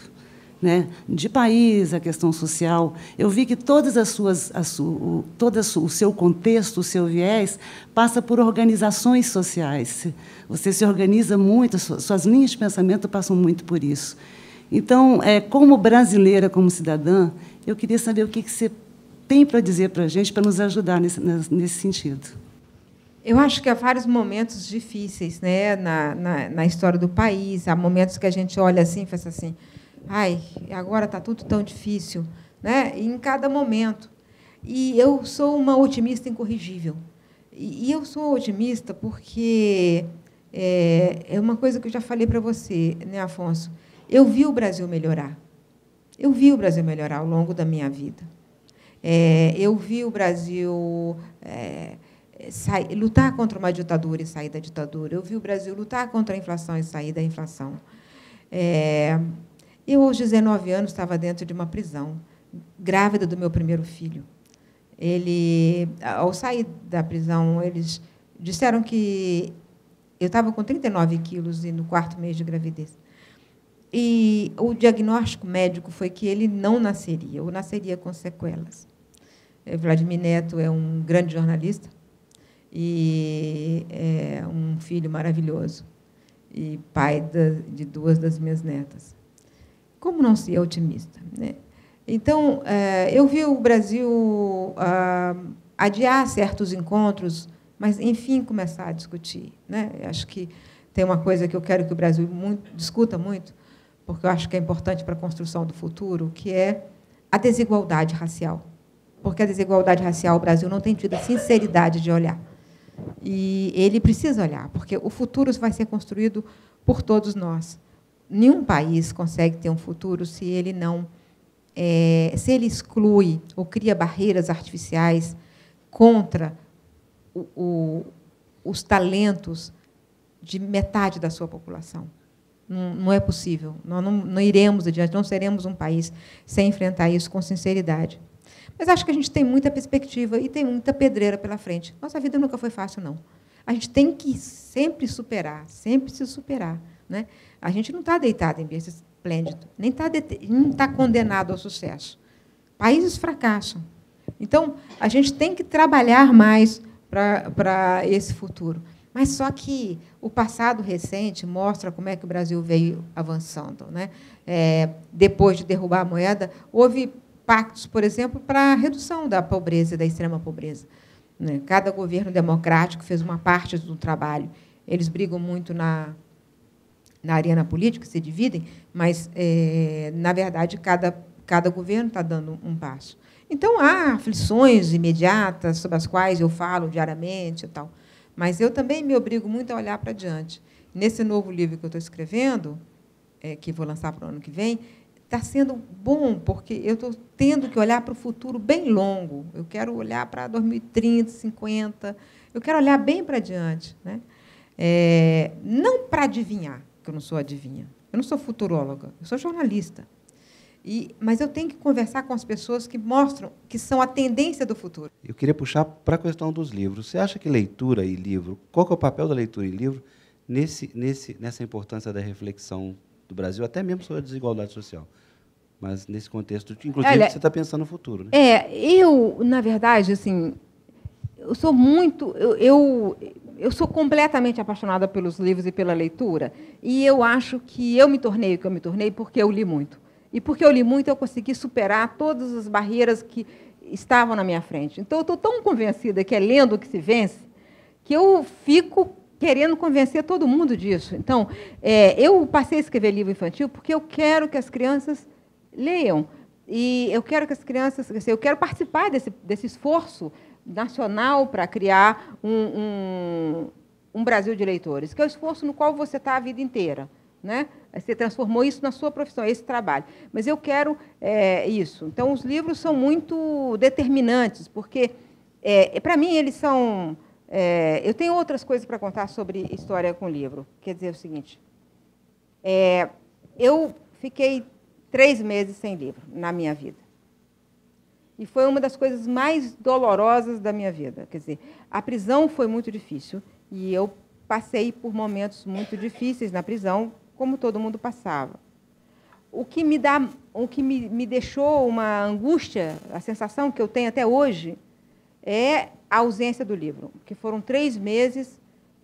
Né, de país, a questão social. Eu vi que todas as suas, a su, o, todo o seu contexto, o seu viés, passa por organizações sociais. Você se organiza muito, suas linhas de pensamento passam muito por isso. Então, é, como brasileira, como cidadã, eu queria saber o que, que você tem para dizer para a gente, para nos ajudar nesse, nesse sentido. Eu acho que há vários momentos difíceis né, na, na, na história do país. Há momentos que a gente olha assim e faz assim, ai, agora está tudo tão difícil. Né? em cada momento. E eu sou uma otimista incorrigível. E, eu sou otimista porque é, é uma coisa que eu já falei para você, né, Afonso? eu vi o Brasil melhorar. Eu vi o Brasil melhorar ao longo da minha vida. É, eu vi o Brasil é, lutar contra uma ditadura e sair da ditadura. Eu vi o Brasil lutar contra a inflação e sair da inflação. É, eu, aos 19 anos, estava dentro de uma prisão, grávida do meu primeiro filho. Ele, ao sair da prisão, eles disseram que eu estava com 39 quilos e no quarto mês de gravidez. E o diagnóstico médico foi que ele não nasceria, ou nasceria com sequelas. É, Vladimir Neto é um grande jornalista e é um filho maravilhoso e pai de duas das minhas netas. Como não ser otimista? Né? Então, é, eu vi o Brasil ah, adiar certos encontros, mas, enfim, começar a discutir. Né? Acho que tem uma coisa que eu quero que o Brasil discuta muito, porque eu acho que é importante para a construção do futuro, que é a desigualdade racial. Porque a desigualdade racial, o Brasil não tem tido a sinceridade de olhar. E ele precisa olhar, porque o futuro vai ser construído por todos nós. Nenhum país consegue ter um futuro se ele não é, se ele exclui ou cria barreiras artificiais contra o, o, os talentos de metade da sua população. Não, não é possível. Nós não, não iremos adiante, não seremos um país sem enfrentar isso com sinceridade. Mas acho que a gente tem muita perspectiva e tem muita pedreira pela frente. Nossa vida nunca foi fácil, não. A gente tem que sempre superar, sempre se superar. Né? A gente não está deitado em berço esplêndido, nem está tá condenado ao sucesso. Países fracassam. Então, a gente tem que trabalhar mais para esse futuro. Mas só que o passado recente mostra como é que o Brasil veio avançando. Né? É, depois de derrubar a moeda, houve pactos, por exemplo, para a redução da pobreza, da extrema pobreza. Né? Cada governo democrático fez uma parte do trabalho. Eles brigam muito na, na arena política, se dividem, mas, é, na verdade, cada, cada governo está dando um passo. Então, há aflições imediatas sobre as quais eu falo diariamente e tal. Mas eu também me obrigo muito a olhar para diante. Nesse novo livro que eu estou escrevendo, é, que vou lançar para o ano que vem, está sendo bom, porque eu estou tendo que olhar para o futuro bem longo. Eu quero olhar para 2030, 50. Eu quero olhar bem para diante. Né? É, não para adivinhar, que eu não sou adivinha. Eu não sou futuróloga, eu sou jornalista. E, mas eu tenho que conversar com as pessoas que mostram que são a tendência do futuro. Eu queria puxar para a questão dos livros. Você acha que leitura e livro, qual é o papel da leitura e livro nesse, nesse, nessa importância da reflexão do Brasil, até mesmo sobre a desigualdade social? Mas nesse contexto, inclusive, Olha, você está pensando no futuro. Né? É, eu, na verdade, assim, eu sou muito. Eu, eu, eu, sou completamente apaixonada pelos livros e pela leitura. E eu acho que eu me tornei o que eu me tornei porque eu li muito. E porque eu li muito, eu consegui superar todas as barreiras que estavam na minha frente. Então, eu estou tão convencida que é lendo que se vence, que eu fico querendo convencer todo mundo disso. Então, é, eu passei a escrever livro infantil porque eu quero que as crianças leiam. E eu quero que as crianças, eu quero participar desse, desse esforço nacional para criar um, um, um Brasil de leitores, que é o esforço no qual você está a vida inteira né? Você transformou isso na sua profissão, é esse trabalho. Mas eu quero é, isso. Então, os livros são muito determinantes, porque, é, para mim, eles são. É, eu tenho outras coisas para contar sobre história com livro. Quer dizer o seguinte: é, eu fiquei três meses sem livro na minha vida. E foi uma das coisas mais dolorosas da minha vida. Quer dizer, a prisão foi muito difícil e eu passei por momentos muito difíceis na prisão, como todo mundo passava. O que me, dá, o que me, me deixou uma angústia, a sensação que eu tenho até hoje, é a ausência do livro, que foram três meses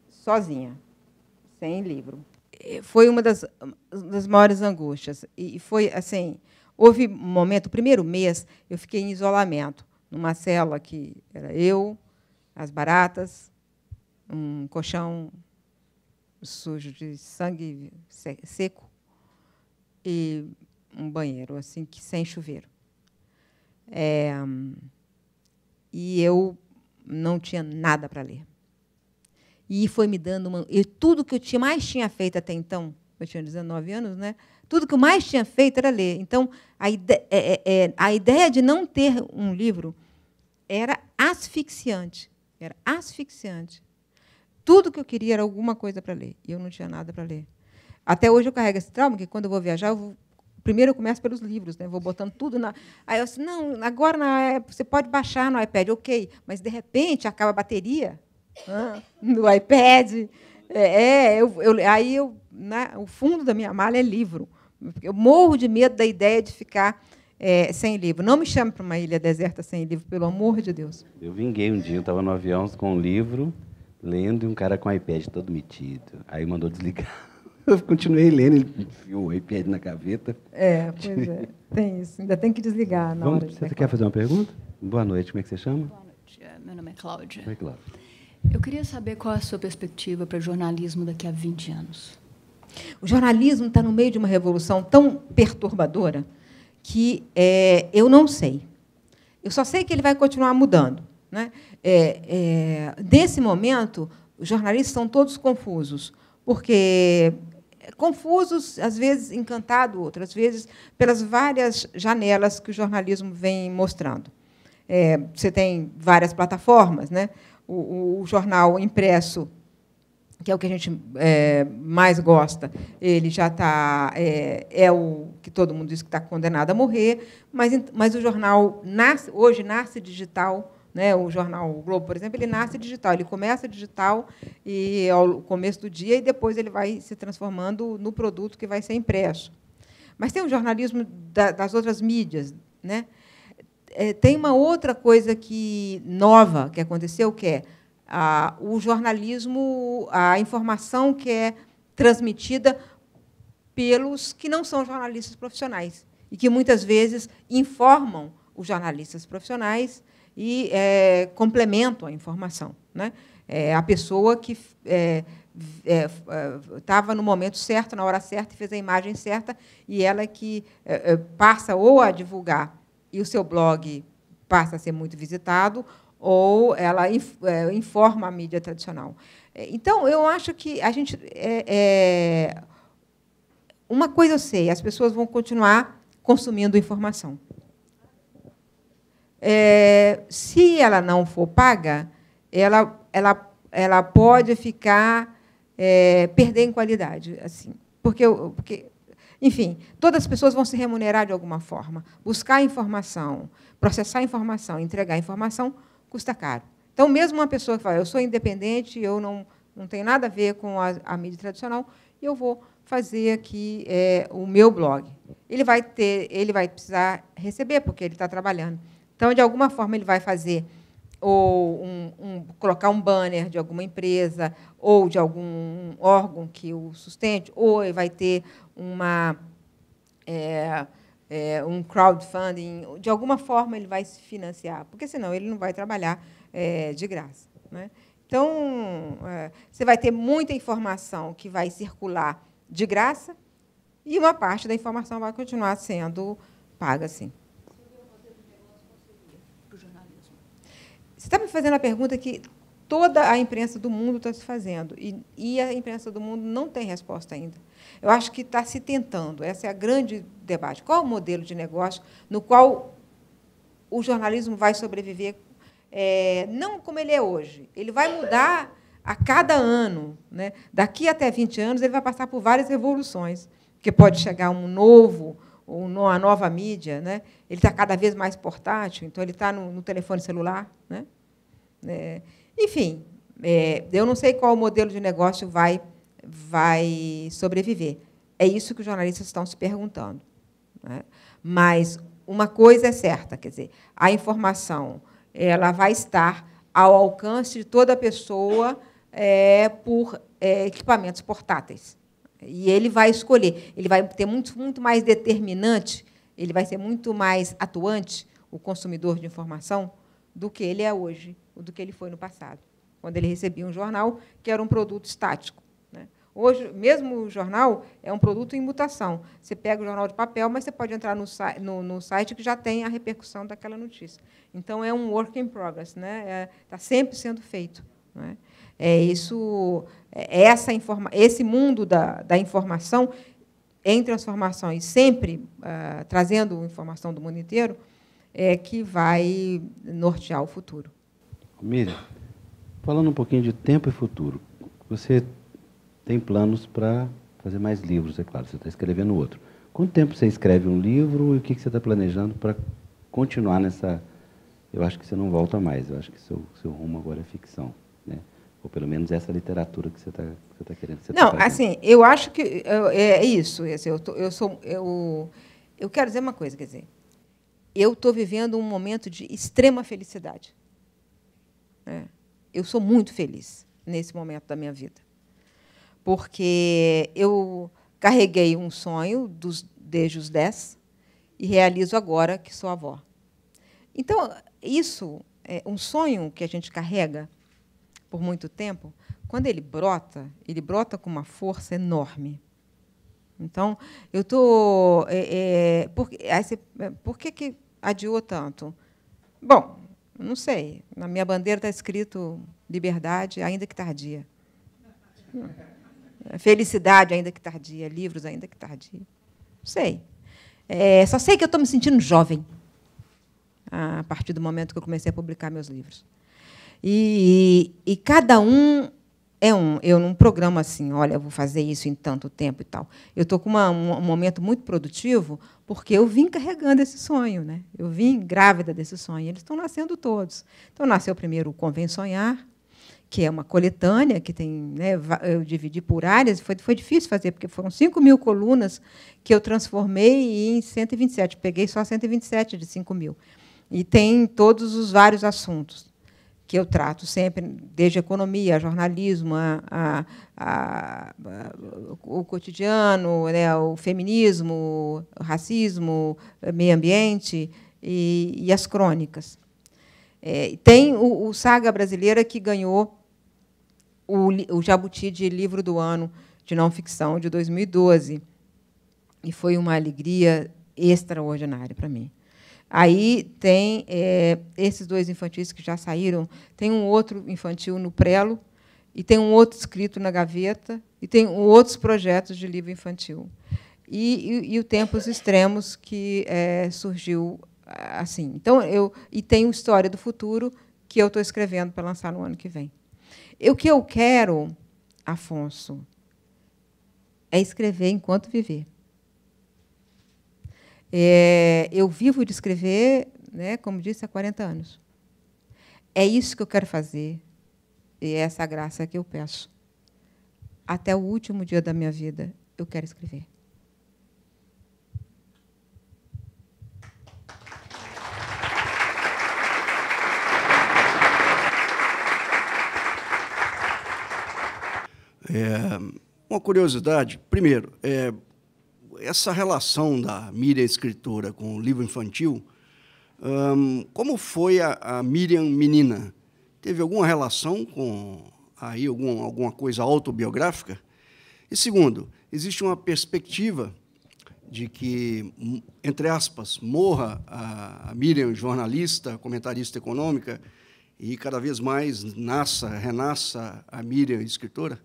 sozinha, sem livro. Foi uma das, das maiores angústias. E foi assim: houve um momento, o primeiro mês, eu fiquei em isolamento, numa cela que era eu, as baratas, um colchão sujo de sangue seco e um banheiro assim que sem chuveiro. É, e eu não tinha nada para ler. E foi me dando uma. E tudo que eu tinha, mais tinha feito até então, eu tinha 19 anos, né? Tudo que eu mais tinha feito era ler. Então, a, ide é, é, é a ideia de não ter um livro era asfixiante. Era asfixiante. Tudo que eu queria era alguma coisa para ler, e eu não tinha nada para ler. Até hoje eu carrego esse trauma, que quando eu vou viajar, eu vou... primeiro eu começo pelos livros, né? vou botando tudo na. Aí eu assim, não, agora na... você pode baixar no iPad, ok, mas de repente acaba a bateria no iPad. É, é, eu, eu, aí eu, na, né, o fundo da minha mala é livro. Eu morro de medo da ideia de ficar é, sem livro. Não me chame para uma ilha deserta sem livro, pelo amor de Deus. Eu vinguei um dia, eu estava no avião com um livro lendo e um cara com o iPad todo metido. Aí mandou desligar. Eu continuei lendo, ele enfiou o iPad na gaveta. É, pois é. Tem isso. Ainda tem que desligar na Vamos, hora. De você quer fazer uma pergunta? Boa noite, como é que você chama? Boa noite. É, meu nome é Cláudia. Oi, Cláudia. Eu queria saber qual é a sua perspectiva para o jornalismo daqui a 20 anos. O jornalismo está no meio de uma revolução tão perturbadora que é, eu não sei. Eu só sei que ele vai continuar mudando. Né? É, é, momento, os jornalistas são todos confusos, porque confusos, às vezes encantado, outras vezes pelas várias janelas que o jornalismo vem mostrando. É, você tem várias plataformas, né? O, o, o, jornal impresso, que é o que a gente é, mais gosta, ele já está é, é, o que todo mundo diz que está condenado a morrer, mas, mas o jornal nasce, hoje nasce digital, né? O jornal o Globo, por exemplo, ele nasce digital, ele começa digital e ao começo do dia e depois ele vai se transformando no produto que vai ser impresso. Mas tem o jornalismo das outras mídias, né? É, tem uma outra coisa que nova que aconteceu, que é a, o jornalismo, a informação que é transmitida pelos que não são jornalistas profissionais e que muitas vezes informam os jornalistas profissionais e é, complementam a informação. Né? É, a pessoa que estava é, é, é no momento certo, na hora certa, fez a imagem certa, e ela que é, passa ou a divulgar e o seu blog passa a ser muito visitado, ou ela informa a mídia tradicional. Então, eu acho que a gente. É, é, uma coisa eu sei, as pessoas vão continuar consumindo informação. É, se ela não for paga, ela, ela, ela pode ficar é, perder em qualidade, assim, porque, porque, enfim, todas as pessoas vão se remunerar de alguma forma, buscar informação, processar informação, entregar informação custa caro. Então, mesmo uma pessoa que fala, eu sou independente, eu não, não tenho nada a ver com a, a mídia tradicional, eu vou fazer aqui é, o meu blog. Ele vai ter, ele vai precisar receber, porque ele está trabalhando. Então, de alguma forma, ele vai fazer ou um, um, colocar um banner de alguma empresa ou de algum órgão que o sustente, ou ele vai ter uma, é, é, um crowdfunding, de alguma forma ele vai se financiar, porque senão ele não vai trabalhar é, de graça. Né? Então, é, você vai ter muita informação que vai circular de graça e uma parte da informação vai continuar sendo paga, sim. Você está me fazendo a pergunta que toda a imprensa do mundo está se fazendo e, e a imprensa do mundo não tem resposta ainda. Eu acho que está se tentando. Essa é a grande debate. Qual é o modelo de negócio no qual o jornalismo vai sobreviver? É, não como ele é hoje. Ele vai mudar a cada ano. Né? Daqui até 20 anos, ele vai passar por várias revoluções, porque pode chegar um novo uma nova mídia, né? ele está cada vez mais portátil, então ele está no, no telefone celular. Né? É, enfim, é, eu não sei qual modelo de negócio vai, vai sobreviver. É isso que os jornalistas estão se perguntando. Né? Mas uma coisa é certa, quer dizer, a informação ela vai estar ao alcance de toda pessoa é, por é, equipamentos portáteis. E ele vai escolher. Ele vai ter muito, muito mais determinante, ele vai ser muito mais atuante, o consumidor de informação, do que ele é hoje, do que ele foi no passado, quando ele recebia um jornal que era um produto estático. Né? Hoje, mesmo o jornal é um produto em mutação. Você pega o jornal de papel, mas você pode entrar no, no, no site que já tem a repercussão daquela notícia. Então, é um work in progress, né? está é, tá sempre sendo feito. Né? É isso é, essa informa esse mundo da, da informação em transformação e sempre uh, trazendo informação do mundo inteiro, é que vai nortear o futuro. Miriam, falando um pouquinho de tempo e futuro, você tem planos para fazer mais livros, é claro, você está escrevendo outro. Quanto tempo você escreve um livro e o que você está planejando para continuar nessa. Eu acho que você não volta mais, eu acho que seu, seu rumo agora é ficção. Ou pelo menos essa literatura que você está que tá querendo. não, tá assim, eu acho que eu, é, é, é isso. Eu, tô, eu, sou, eu, eu quero dizer uma coisa, quer dizer, eu estou vivendo um momento de extrema felicidade. É. Eu sou muito feliz nesse momento da minha vida, porque eu carreguei um sonho dos, desde os 10 e realizo agora que sou avó. Então, isso, é um sonho que a gente carrega, por muito tempo, quando ele brota, ele brota com uma força enorme. Então, eu estou. É, é, por, você, é, por que, que adiou tanto? Bom, não sei. Na minha bandeira está escrito liberdade, ainda que tardia. Felicidade, ainda que tardia. Livros, ainda que tardia. Não sei. É, só sei que eu estou me sentindo jovem a partir do momento que eu comecei a publicar meus livros. E, e, cada um é um. Eu não programo assim, olha, vou fazer isso em tanto tempo e tal. Eu estou com uma, um, um momento muito produtivo porque eu vim carregando esse sonho, né? Eu vim grávida desse sonho. Eles estão nascendo todos. Então nasceu primeiro o Sonhar, que é uma coletânea que tem, né, eu dividi por áreas, foi, foi difícil fazer, porque foram 5 mil colunas que eu transformei em 127, peguei só 127 de 5 mil. E tem todos os vários assuntos que eu trato sempre, desde a economia, a jornalismo, a, a, o cotidiano, né, o feminismo, o racismo, meio ambiente e, e as crônicas. É, tem o, o, Saga Brasileira que ganhou o, o Jabuti de Livro do Ano de Não Ficção de 2012. E foi uma alegria extraordinária para mim. Aí tem é, esses dois infantis que já saíram, tem um outro infantil no prelo, e tem um outro escrito na gaveta, e tem outros projetos de livro infantil. E, e, e o Tempos Extremos, que é, surgiu assim. Então, eu, e tem História do Futuro, que eu estou escrevendo para lançar no ano que vem. E o que eu quero, Afonso, é escrever enquanto viver. É, eu vivo de escrever, né, como disse, há 40 anos. É isso que eu quero fazer. E é essa graça que eu peço. Até o último dia da minha vida, eu quero escrever. É, uma curiosidade, primeiro, é, essa relação da Miriam escritora com o livro infantil, um, como foi a, a, Miriam menina? Teve alguma relação com aí alguma alguma coisa autobiográfica? E segundo, existe uma perspectiva de que, hum, entre aspas, morra a, a Miriam, jornalista, comentarista econômica, e cada vez mais nasça, renasça a Miriam, escritora?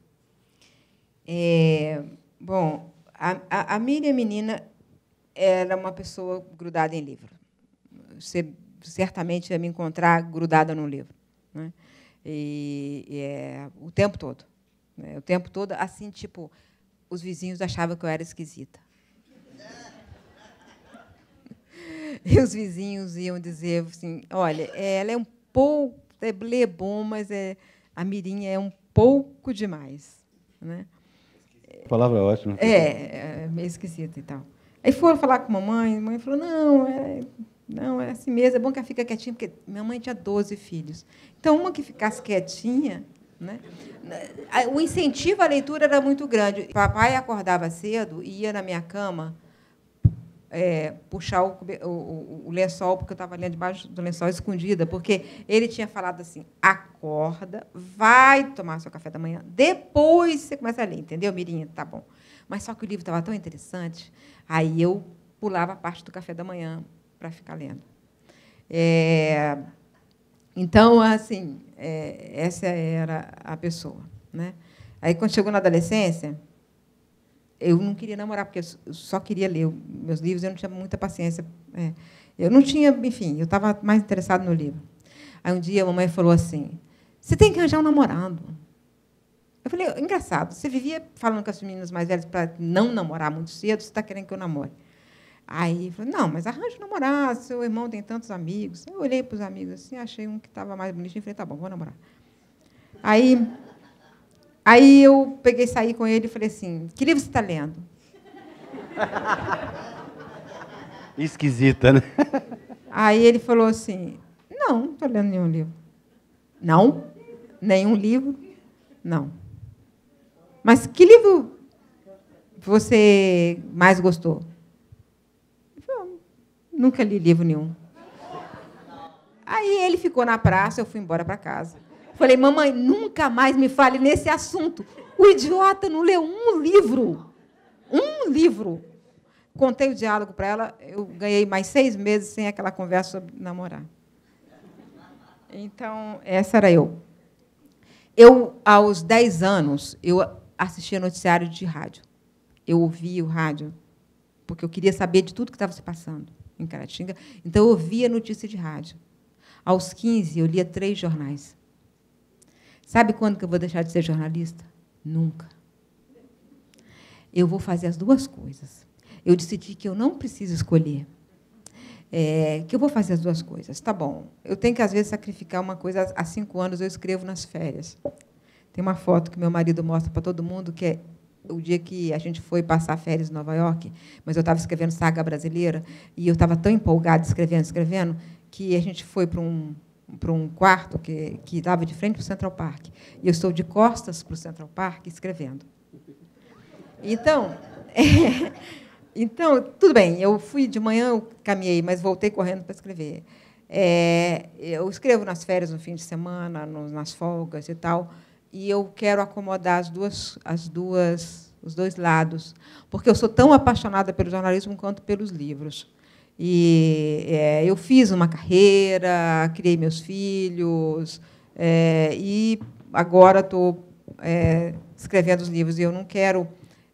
É, bom, a, a, a Miriam, menina, era uma pessoa grudada em livro. Você certamente ia me encontrar grudada num livro. Né? E, e é, o tempo todo. Né? O tempo todo, assim, tipo, os vizinhos achavam que eu era esquisita. E os vizinhos iam dizer assim: olha, ela é um pouco. É bom, mas é, a mirinha é um pouco demais. Né? A palavra ótima. É, é, meio esquisito e tal. Aí foram falar com a mamãe, a mãe falou: não, é, não, é assim mesmo, é bom que ela fica quietinha, porque minha mãe tinha 12 filhos. Então, uma que ficasse quietinha. Né? O incentivo à leitura era muito grande. papai acordava cedo e ia na minha cama é, puxar o, o, o, lençol, porque eu estava ali debaixo do lençol escondida, porque ele tinha falado assim: acorda, vai tomar seu café da manhã, depois você começa a ler, entendeu, Mirinha? Tá bom. Mas só que o livro estava tão interessante, aí eu pulava a parte do café da manhã para ficar lendo. É, então, assim, é, essa era a pessoa. Né? Aí, quando chegou na adolescência, eu não queria namorar, porque eu só queria ler meus livros, eu não tinha muita paciência. É. Eu não tinha, enfim, eu estava mais interessado no livro. Aí um dia a mamãe falou assim: Você tem que arranjar um namorado. Eu falei: Engraçado, você vivia falando com as meninas mais velhas para não namorar muito cedo, você está querendo que eu namore. Aí falou: Não, mas arranja um namorado, seu irmão tem tantos amigos. Eu olhei para os amigos assim, achei um que estava mais bonito e falei: Tá bom, vou namorar. Aí Aí eu peguei, saí com ele e falei assim: Que livro você está lendo? Esquisita, né? Aí ele falou assim: Não, não estou lendo nenhum livro. Não? Nenhum livro? Não. Mas que livro você mais gostou? Falei, Nunca li livro nenhum. Aí ele ficou na praça, eu fui embora para casa. Falei, mamãe, nunca mais me fale nesse assunto. O idiota não leu um livro. Um livro. Contei o diálogo para ela, eu ganhei mais seis meses sem aquela conversa sobre namorar. Então, essa era eu. Eu, aos dez anos, eu assistia noticiário de rádio. Eu ouvia o rádio, porque eu queria saber de tudo que estava se passando em Caratinga. Então, eu ouvia notícia de rádio. Aos 15, eu lia três jornais. Sabe quando que eu vou deixar de ser jornalista? Nunca. Eu vou fazer as duas coisas. Eu decidi que eu não preciso escolher. É, que eu vou fazer as duas coisas. Tá bom. Eu tenho que, às vezes, sacrificar uma coisa. Há cinco anos eu escrevo nas férias. Tem uma foto que meu marido mostra para todo mundo, que é o dia que a gente foi passar férias em Nova York, mas eu estava escrevendo Saga Brasileira, e eu estava tão empolgada escrevendo, escrevendo, que a gente foi para um para um quarto que, que dava de frente para o Central Park. E eu estou de costas para o Central Park escrevendo. Então, é, então tudo bem, eu fui de manhã, eu caminhei, mas voltei correndo para escrever. É, eu escrevo nas férias, no fim de semana, no, nas folgas e tal, e eu quero acomodar as duas, as duas, os dois lados, porque eu sou tão apaixonada pelo jornalismo quanto pelos livros. E é, eu fiz uma carreira, criei meus filhos, é, e agora estou é, escrevendo os livros. E eu não quero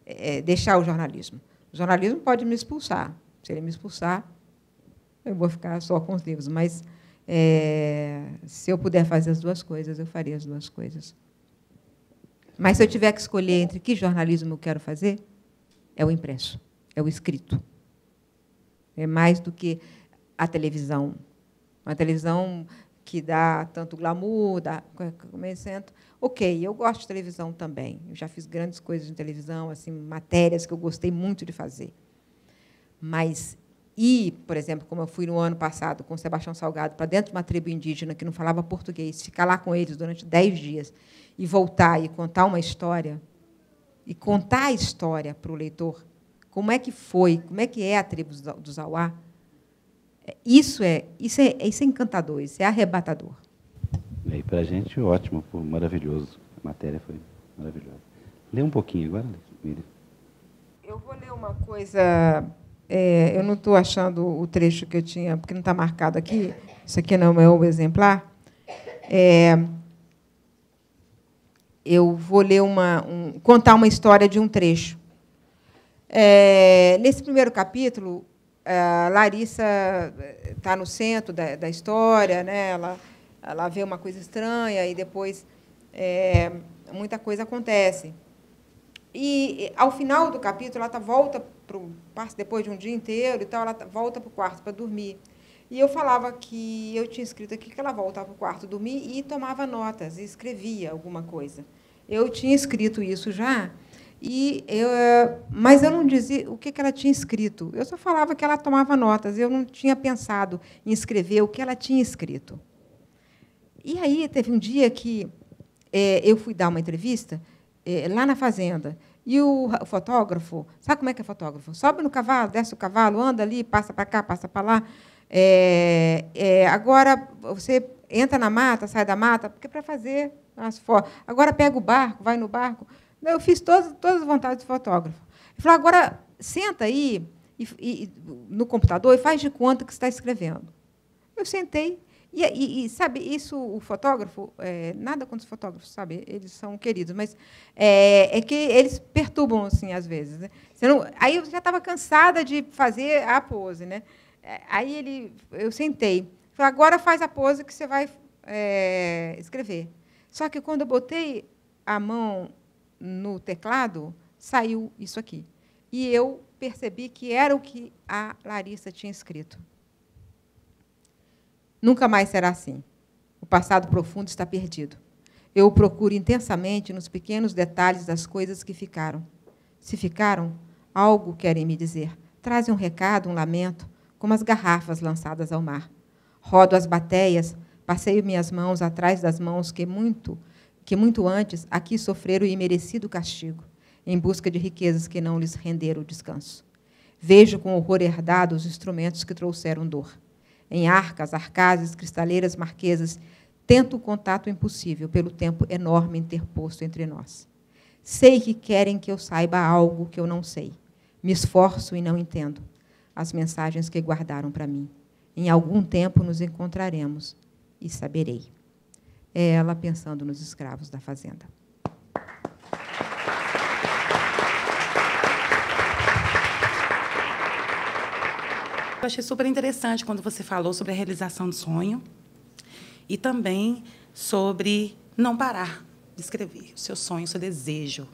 é, deixar o jornalismo. O jornalismo pode me expulsar. Se ele me expulsar, eu vou ficar só com os livros. Mas é, se eu puder fazer as duas coisas, eu faria as duas coisas. Mas se eu tiver que escolher entre que jornalismo eu quero fazer, é o impresso, é o escrito é mais do que a televisão. Uma televisão que dá tanto glamour, dá comerciante. Ok, eu gosto de televisão também. Eu já fiz grandes coisas em televisão, assim, matérias que eu gostei muito de fazer. Mas e, por exemplo, como eu fui no ano passado com o Sebastião Salgado para dentro de uma tribo indígena que não falava português, ficar lá com eles durante dez dias e voltar e contar uma história e contar a história para o leitor como é que foi, como é que é a tribo do Zauá. É, isso é, isso é, isso é encantador, isso é arrebatador. E para a gente, ótimo, pô, maravilhoso. A matéria foi maravilhosa. Lê um pouquinho agora, Miriam. Eu vou ler uma coisa. É, eu não estou achando o trecho que eu tinha, porque não está marcado aqui. Isso aqui não é o exemplar. É, eu vou ler uma, um, contar uma história de um trecho. É, nesse primeiro capítulo, a Larissa está eh, no centro da, da, história, né? ela, ela vê uma coisa estranha e depois é, muita coisa acontece. E, ao final do capítulo, ela tá, volta depois de um dia inteiro e tal, ela tá, volta para o quarto para dormir. E eu falava que eu tinha escrito aqui que ela voltava para o quarto dormir e tomava notas, e escrevia alguma coisa. Eu tinha escrito isso já, e eu, é, mas eu não dizia o que ela tinha escrito. Eu só falava que ela tomava notas. Eu não tinha pensado em escrever o que ela tinha escrito. E aí teve um dia que é, eu fui dar uma entrevista é, lá na fazenda. E o fotógrafo, sabe como é que é fotógrafo? Sobe no cavalo, desce o cavalo, anda ali, passa para cá, passa para lá. É, é, agora você entra na mata, sai da mata, porque para fazer as fotos. Agora pega o barco, vai no barco. Eu fiz todas, todas as vontades de fotógrafo. Ele falou, agora senta aí e, e, no computador e faz de conta que está escrevendo. Eu sentei. E, e, e sabe, isso, o fotógrafo, é, nada contra os fotógrafos, sabe? Eles são queridos, mas é, é que eles perturbam, assim, às vezes. Né? Não, aí eu já estava cansada de fazer a pose, né? É, aí ele, eu sentei. Falei, agora faz a pose que você vai é, escrever. Só que quando eu botei a mão no teclado, saiu isso aqui. E eu percebi que era o que a Larissa tinha escrito. Nunca mais será assim. O passado profundo está perdido. Eu o procuro intensamente nos pequenos detalhes das coisas que ficaram. Se ficaram, algo querem me dizer. Trazem um recado, um lamento, como as garrafas lançadas ao mar. Rodo as batéias, passeio minhas mãos atrás das mãos que muito que muito antes aqui sofreram o imerecido castigo, em busca de riquezas que não lhes renderam o descanso. Vejo com horror herdado os instrumentos que trouxeram dor. Em arcas, arcazes, cristaleiras, marquesas, tento o contato impossível pelo tempo enorme interposto entre nós. Sei que querem que eu saiba algo que eu não sei. Me esforço e não entendo as mensagens que guardaram para mim. Em algum tempo nos encontraremos e saberei é ela pensando nos escravos da fazenda. Eu achei super interessante quando você falou sobre a realização do sonho e também sobre não parar de escrever o seu sonho, o seu desejo,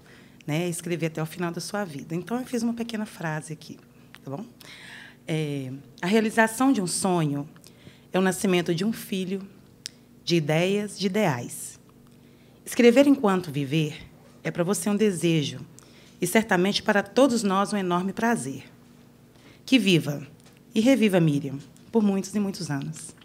né? Escrever até o final da sua vida. Então eu fiz uma pequena frase aqui, tá bom? É, a realização de um sonho é o nascimento de um filho, de ideias, de ideais. Escrever enquanto viver é para você um desejo e certamente para todos nós um enorme prazer. Que viva e reviva Miriam por muitos e muitos anos.